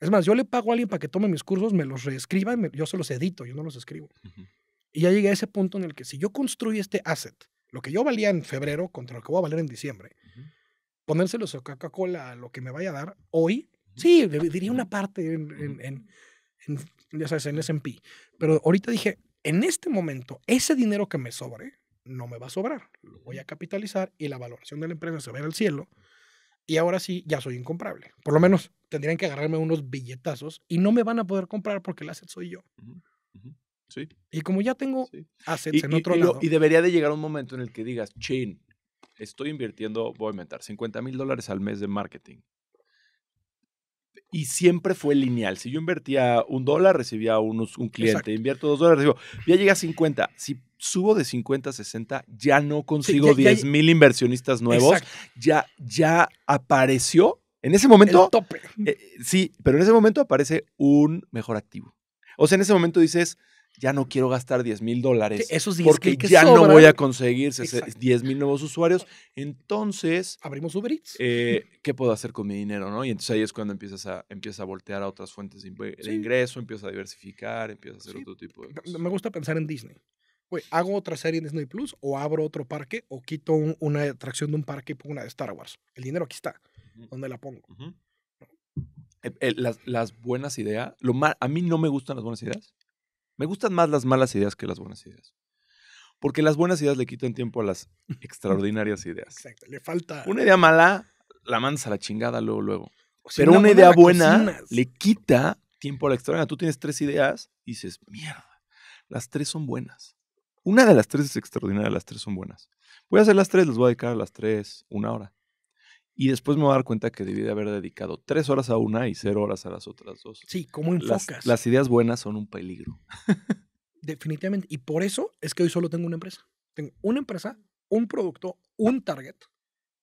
Es más, yo le pago a alguien para que tome mis cursos, me los reescriba, yo se los edito, yo no los escribo. Y ya llegué a ese punto en el que si yo construyo este asset, lo que yo valía en febrero contra lo que voy a valer en diciembre, ponérselos a Coca-Cola, lo que me vaya a dar hoy, sí, diría una parte en, en, en, ya sabes, en S&P. Pero ahorita dije, en este momento, ese dinero que me sobre, no me va a sobrar, lo voy a capitalizar y la valoración de la empresa se va a ir al cielo y ahora sí ya soy incomprable Por lo menos tendrían que agarrarme unos billetazos y no me van a poder comprar porque el asset soy yo. Sí. Y como ya tengo assets en otro lado. y debería de llegar un momento en el que digas, chin, estoy invirtiendo, voy a inventar 50 mil dólares al mes de marketing. Y siempre fue lineal. Si yo invertía un dólar, recibía unos, un cliente. Invierto dos dólares, recibo. Ya llega a 50. Si subo de 50 a 60, ya no consigo 10 mil inversionistas nuevos, ya, ya apareció. En ese momento. El tope. Eh, sí, pero en ese momento aparece un mejor activo. O sea, en ese momento dices, ya no quiero gastar 10 mil dólares. Esos porque ya no voy a conseguir 10 mil nuevos usuarios. Entonces. Abrimos Uber Eats. Eh, ¿Qué puedo hacer con mi dinero? ¿no? Y entonces ahí es cuando empiezas a, empiezas a voltear a otras fuentes de, ingreso, empiezas a diversificar, empiezas a hacer otro tipo de cosas. Me gusta pensar en Disney hago otra serie en Disney Plus o abro otro parque o quito una atracción de un parque y pongo una de Star Wars. El dinero aquí está, donde la pongo. las, buenas ideas, lo a mí no me gustan las buenas ideas. Me gustan más las malas ideas que las buenas ideas. Porque las buenas ideas le quitan tiempo a las extraordinarias ideas. Exacto, le falta. Una idea mala la mandas a la chingada luego, luego. Pero una, idea buena, buena le quita tiempo a la extraordinaria. Tú tienes tres ideas y dices, mierda, las tres son buenas. Una de las tres es extraordinaria, las tres son buenas. Voy a hacer las tres, les voy a dedicar a las tres una hora. Y después me voy a dar cuenta que debí de haber dedicado tres horas a una y cero horas a las otras dos. Sí, ¿cómo enfocas? Las, ideas buenas son un peligro. Definitivamente. Y por eso es que hoy solo tengo una empresa. Tengo una empresa, un producto, un target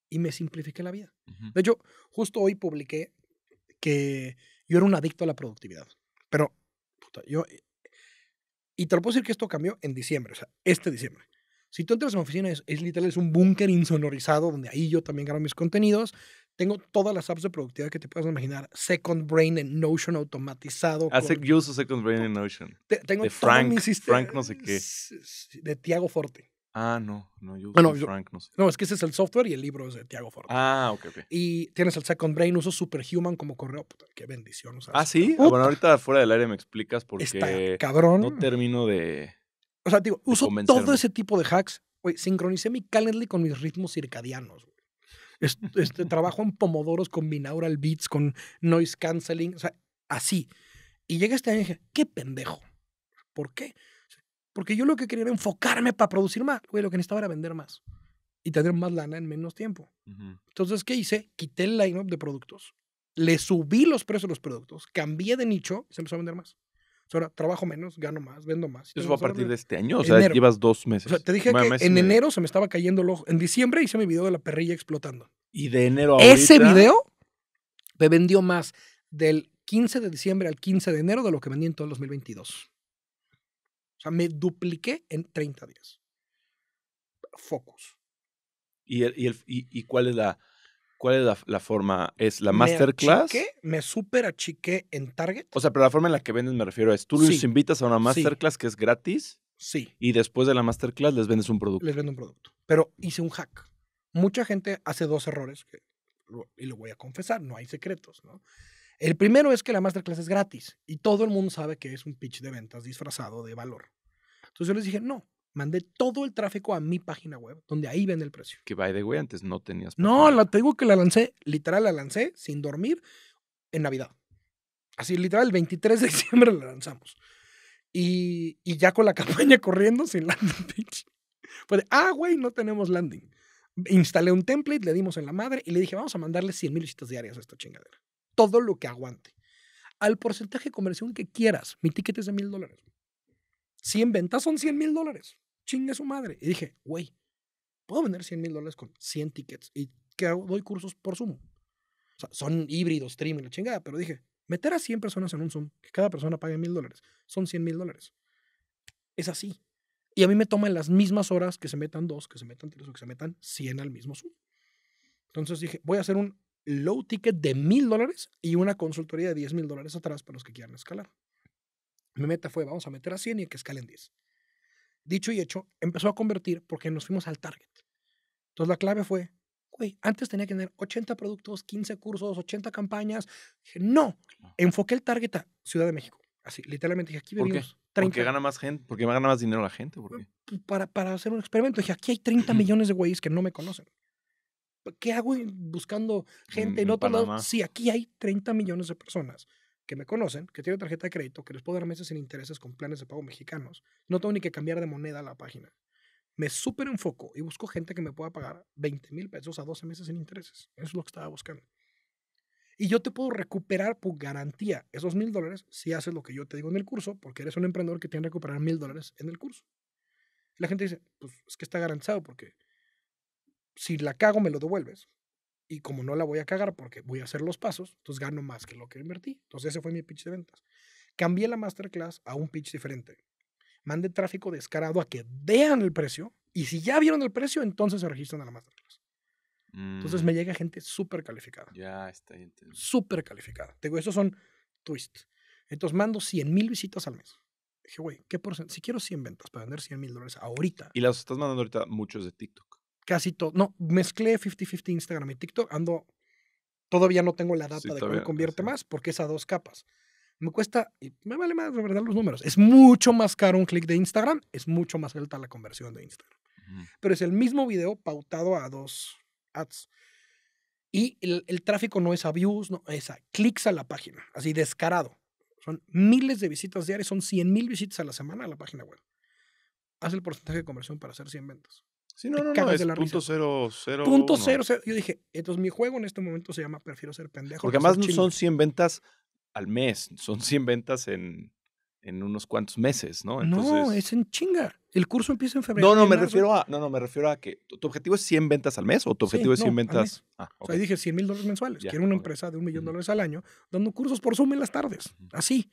y me simplifiqué la vida. De hecho, justo hoy publiqué que yo era un adicto a la productividad. Pero puta, yo y te lo puedo decir que esto cambió en diciembre, o sea, este diciembre. Si tú entras a mi oficina, es, literal, es un búnker insonorizado donde ahí yo también grabo mis contenidos. Tengo todas las apps de productividad que te puedas imaginar. Second Brain en Notion automatizado. Ah, uso Second Brain en Notion. tengo de Frank, Frank no sé qué. De Tiago Forte. Ah, no, no, yo Frank, no sé. No, es que ese es el software y el libro es de Tiago Ford. Ah, ok, ok. Y tienes el Second Brain, uso Superhuman como correo. Puta, qué bendición. ah, sí. Ah, bueno, ahorita fuera del aire me explicas porque. Está cabrón. No termino de. O sea, digo, uso todo ese tipo de hacks. Güey, sincronicé mi Calendly con mis ritmos circadianos. Este, trabajo en Pomodoros con binaural beats, con noise canceling. O sea, así. Y llega este año y dije, qué pendejo. ¿Por qué? Porque yo lo que quería era enfocarme para producir más. Güey, lo que necesitaba era vender más y tener más lana en menos tiempo. Entonces, ¿qué hice? Quité el line-up de productos, le subí los precios de los productos, cambié de nicho y se empezó a vender más. O sea, ahora trabajo menos, gano más, vendo más. Eso fue a partir de este año, o sea, llevas dos meses. te dije que en enero se me estaba cayendo el ojo. En diciembre hice mi video de la perrilla explotando. Y de enero a Ese video me vendió más del 15 de diciembre al 15 de enero de lo que vendí en todo el 2022 sea, me dupliqué en 30 días. Focus. ¿Y, el, y, cuál es la, cuál es la, forma? ¿Es la masterclass? Me, achiqué, me super achiqué en Target. O sea, pero la forma en la que venden me refiero es, tú los invitas a una masterclass que es gratis. Sí. Y después de la masterclass les vendes un producto. Les vendo un producto. Pero hice un hack. Mucha gente hace dos errores, que, y lo voy a confesar, no hay secretos, ¿no? El primero es que la masterclass es gratis y todo el mundo sabe que es un pitch de ventas disfrazado de valor. Entonces yo les dije, no, mandé todo el tráfico a mi página web, donde ahí ven el precio. Que by the way, antes no tenías. No, la tengo que la lancé, literal la lancé sin dormir en Navidad. Así, literal, el 23 de diciembre la lanzamos. Y, ya con la campaña corriendo sin landing Fue Pues, ah, güey, no tenemos landing. Instalé un template, le dimos en la madre y le dije, vamos a mandarle 100 mil visitas diarias a esta chingadera todo lo que aguante. Al porcentaje de conversión que quieras, mi ticket es de mil dólares. 100 ventas son 100 mil dólares. Chingue su madre. Y dije, güey, puedo vender 100 mil dólares con 100 tickets y que doy cursos por Zoom. O sea, son híbridos, streaming, la chingada, pero dije, meter a 100 personas en un Zoom, que cada persona pague mil dólares, son 100 mil dólares. Es así. Y a mí me toman las mismas horas que se metan dos, que se metan tres o que se metan 100 al mismo Zoom. Entonces dije, voy a hacer un low ticket de mil dólares y una consultoría de diez mil dólares atrás para los que quieran escalar. Mi meta fue, vamos a meter a 100 y que escalen 10. Dicho y hecho, empezó a convertir porque nos fuimos al target. Entonces la clave fue, güey, antes tenía que tener 80 productos, 15 cursos, 80 campañas. Dije, no, enfoqué el target a Ciudad de México. Así, literalmente dije, aquí porque ¿Por qué? gana más gente, porque me gana más dinero la gente. Porque Para, para hacer un experimento. Dije, aquí hay 30 millones de güeyes que no me conocen. ¿Qué hago buscando gente en, otro lado? Si aquí hay 30 millones de personas que me conocen, que tienen tarjeta de crédito, que les puedo dar meses sin intereses con planes de pago mexicanos. No tengo ni que cambiar de moneda a la página. Me súper enfoco y busco gente que me pueda pagar 20 mil pesos a 12 meses sin intereses. Eso es lo que estaba buscando. Y yo te puedo recuperar por garantía esos mil dólares si haces lo que yo te digo en el curso, porque eres un emprendedor que tiene que recuperar mil dólares en el curso. la gente dice, pues es que está garantizado porque si la cago me lo devuelves. Y como no la voy a cagar porque voy a hacer los pasos, entonces gano más que lo que invertí. Entonces ese fue mi pitch de ventas. Cambié la masterclass a un pitch diferente. Mande tráfico descarado a que vean el precio y si ya vieron el precio, entonces se registran a la masterclass. Entonces me mm. llega gente súper calificada. Ya está gente. Súper calificada. Te digo, esos son twists. Entonces mando 100 mil visitas al mes. Dije, güey, ¿qué porcentaje? Si quiero 100 ventas para vender 100 mil dólares ahorita. Y las estás mandando ahorita muchos de TikTok casi todo. No, mezclé 50-50 Instagram y TikTok. Ando. Todavía no tengo la data de cómo convierte más, porque es a dos capas. Me cuesta, y me vale más de verdad los números. Es mucho más caro un clic de Instagram, es mucho más alta la conversión de Instagram. Pero es el mismo video pautado a dos ads. Y el, tráfico no es a views, no, es a clics a la página, así descarado. Son miles de visitas diarias, son 100 mil visitas a la semana a la página web. Haz el porcentaje de conversión para hacer 100 ventas. Sí, no, no, no, es punto cero, cero, punto cero, Yo dije, entonces mi juego en este momento se llama Prefiero ser pendejo. Porque además no son 100 ventas al mes, son 100 ventas en, en unos cuantos meses, ¿no? Entonces, no, es en chinga. El curso empieza en febrero. No, no, me refiero a, no, no, me refiero a que tu objetivo es 100 ventas al mes o tu objetivo es 100 ventas. Ah, o sea, ahí dije 100 mil dólares mensuales. Quiero una empresa de un millón de dólares al año dando cursos por Zoom en las tardes. Así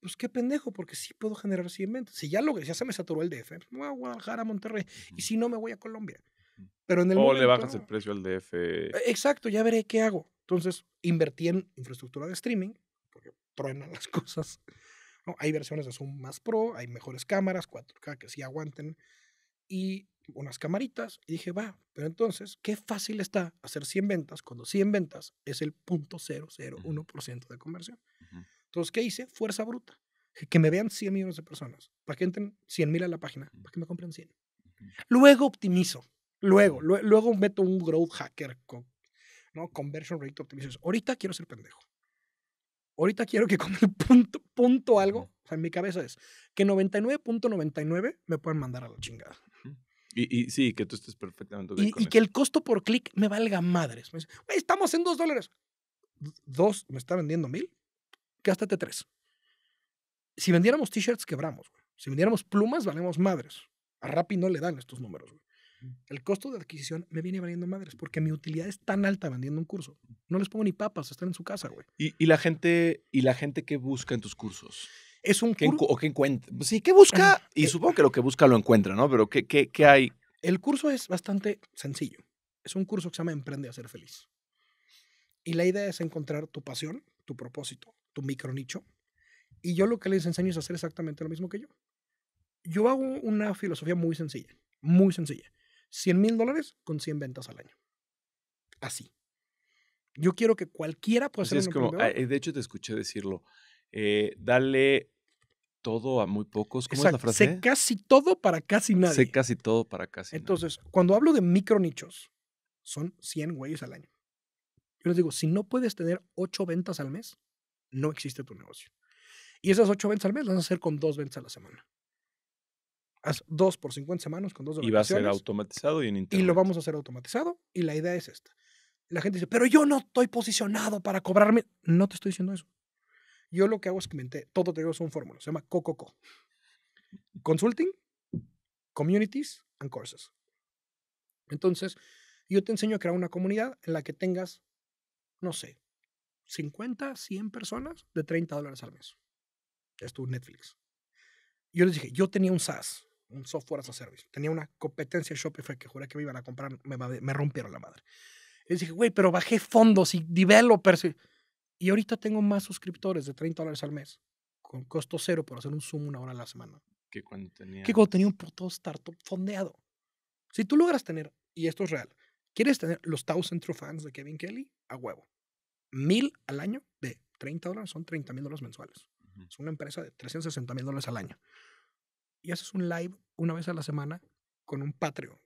pues qué pendejo, porque sí puedo generar 100 ventas. Si ya, lo, ya se me saturó el DF, pues, me voy a Guadalajara, Monterrey, y si no, me voy a Colombia. Mm. Pero en el o le bajas el precio al DF. E, exacto, ya veré qué hago. Entonces, invertí en infraestructura de streaming, porque truenan las cosas. ¿no? Hay versiones de Zoom más pro, hay mejores cámaras, 4K que sí aguanten, y unas camaritas. Y dije, va, pero entonces, qué fácil está hacer 100 ventas cuando 100 ventas es el 0.001% de conversión. Entonces, ¿qué hice? Fuerza bruta. Que me vean 100 millones de personas, para que entren 100 mil a la página, para que me compren 100. Luego optimizo. Luego, luego, meto un growth hacker con ¿no? conversion rate optimization. Ahorita quiero ser pendejo. Ahorita quiero que con el punto, punto algo, o sea, en mi cabeza es que 99.99 me puedan mandar a la chingada. Y, sí, que tú estés perfectamente. Y, y que el costo por clic me valga madres. Me estamos en dos dólares. Dos, ¿me está vendiendo mil? gástate tres. Si vendiéramos t-shirts, quebramos. Si vendiéramos plumas, valemos madres. A Rappi no le dan estos números. El costo de adquisición me viene valiendo madres porque mi utilidad es tan alta vendiendo un curso. No les pongo ni papas, están en su casa, güey. ¿Y, la gente y la gente que busca en tus cursos? Es un curso. ¿O qué encuentra? Sí, ¿qué busca? Y eh supongo que lo que busca lo encuentra, ¿no? Pero ¿qué, qué, qué hay? El curso es bastante sencillo. Es un curso que se llama Emprende a ser feliz. Y la idea es encontrar tu pasión, tu propósito, micro nicho Y yo lo que les enseño es hacer exactamente lo mismo que yo. Yo hago una filosofía muy sencilla, muy sencilla. 100 mil dólares con 100 ventas al año. Así. Yo quiero que cualquiera pueda hacer De hecho, te escuché decirlo. Eh, dale todo a muy pocos. ¿Cómo es la frase? Sé casi todo para casi nadie. Sé casi todo para casi Entonces, cuando hablo de micro nichos, son 100 güeyes al año. Yo les digo, si no puedes tener 8 ventas al mes, no existe tu negocio. Y esas ocho ventas al mes las vas a hacer con dos ventas a la semana. Haz dos por 50 semanas con dos de Y va a ser automatizado y en internet. Y lo vamos a hacer automatizado y la idea es esta. La gente dice, pero yo no estoy posicionado para cobrarme. No te estoy diciendo eso. Yo lo que hago es que todo te digo un fórmula. se llama COCOCO. Consulting, Communities and Courses. Entonces, yo te enseño a crear una comunidad en la que tengas, no sé, 50, 100 personas de 30 dólares al mes. Esto es Netflix. Yo les dije, yo tenía un SaaS, un software as a service. Tenía una competencia en Shopify que juré que me iban a comprar, me, rompieron la madre. les dije, güey, pero bajé fondos y developers. Y ahorita tengo más suscriptores de 30 dólares al mes, con costo cero por hacer un Zoom una hora a la semana. Que cuando tenía. Que cuando tenía un puto startup fondeado. Si tú logras tener, y esto es real, ¿quieres tener los thousand true fans de Kevin Kelly? A huevo mil al año de 30 dólares, son 30 mil dólares mensuales. Es una empresa de 360 mil dólares al año. Y haces un live una vez a la semana con un Patreon,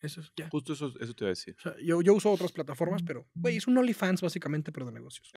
Eso es, Justo eso, te iba a decir. yo, yo uso otras plataformas, pero, güey, es un OnlyFans básicamente, pero de negocios.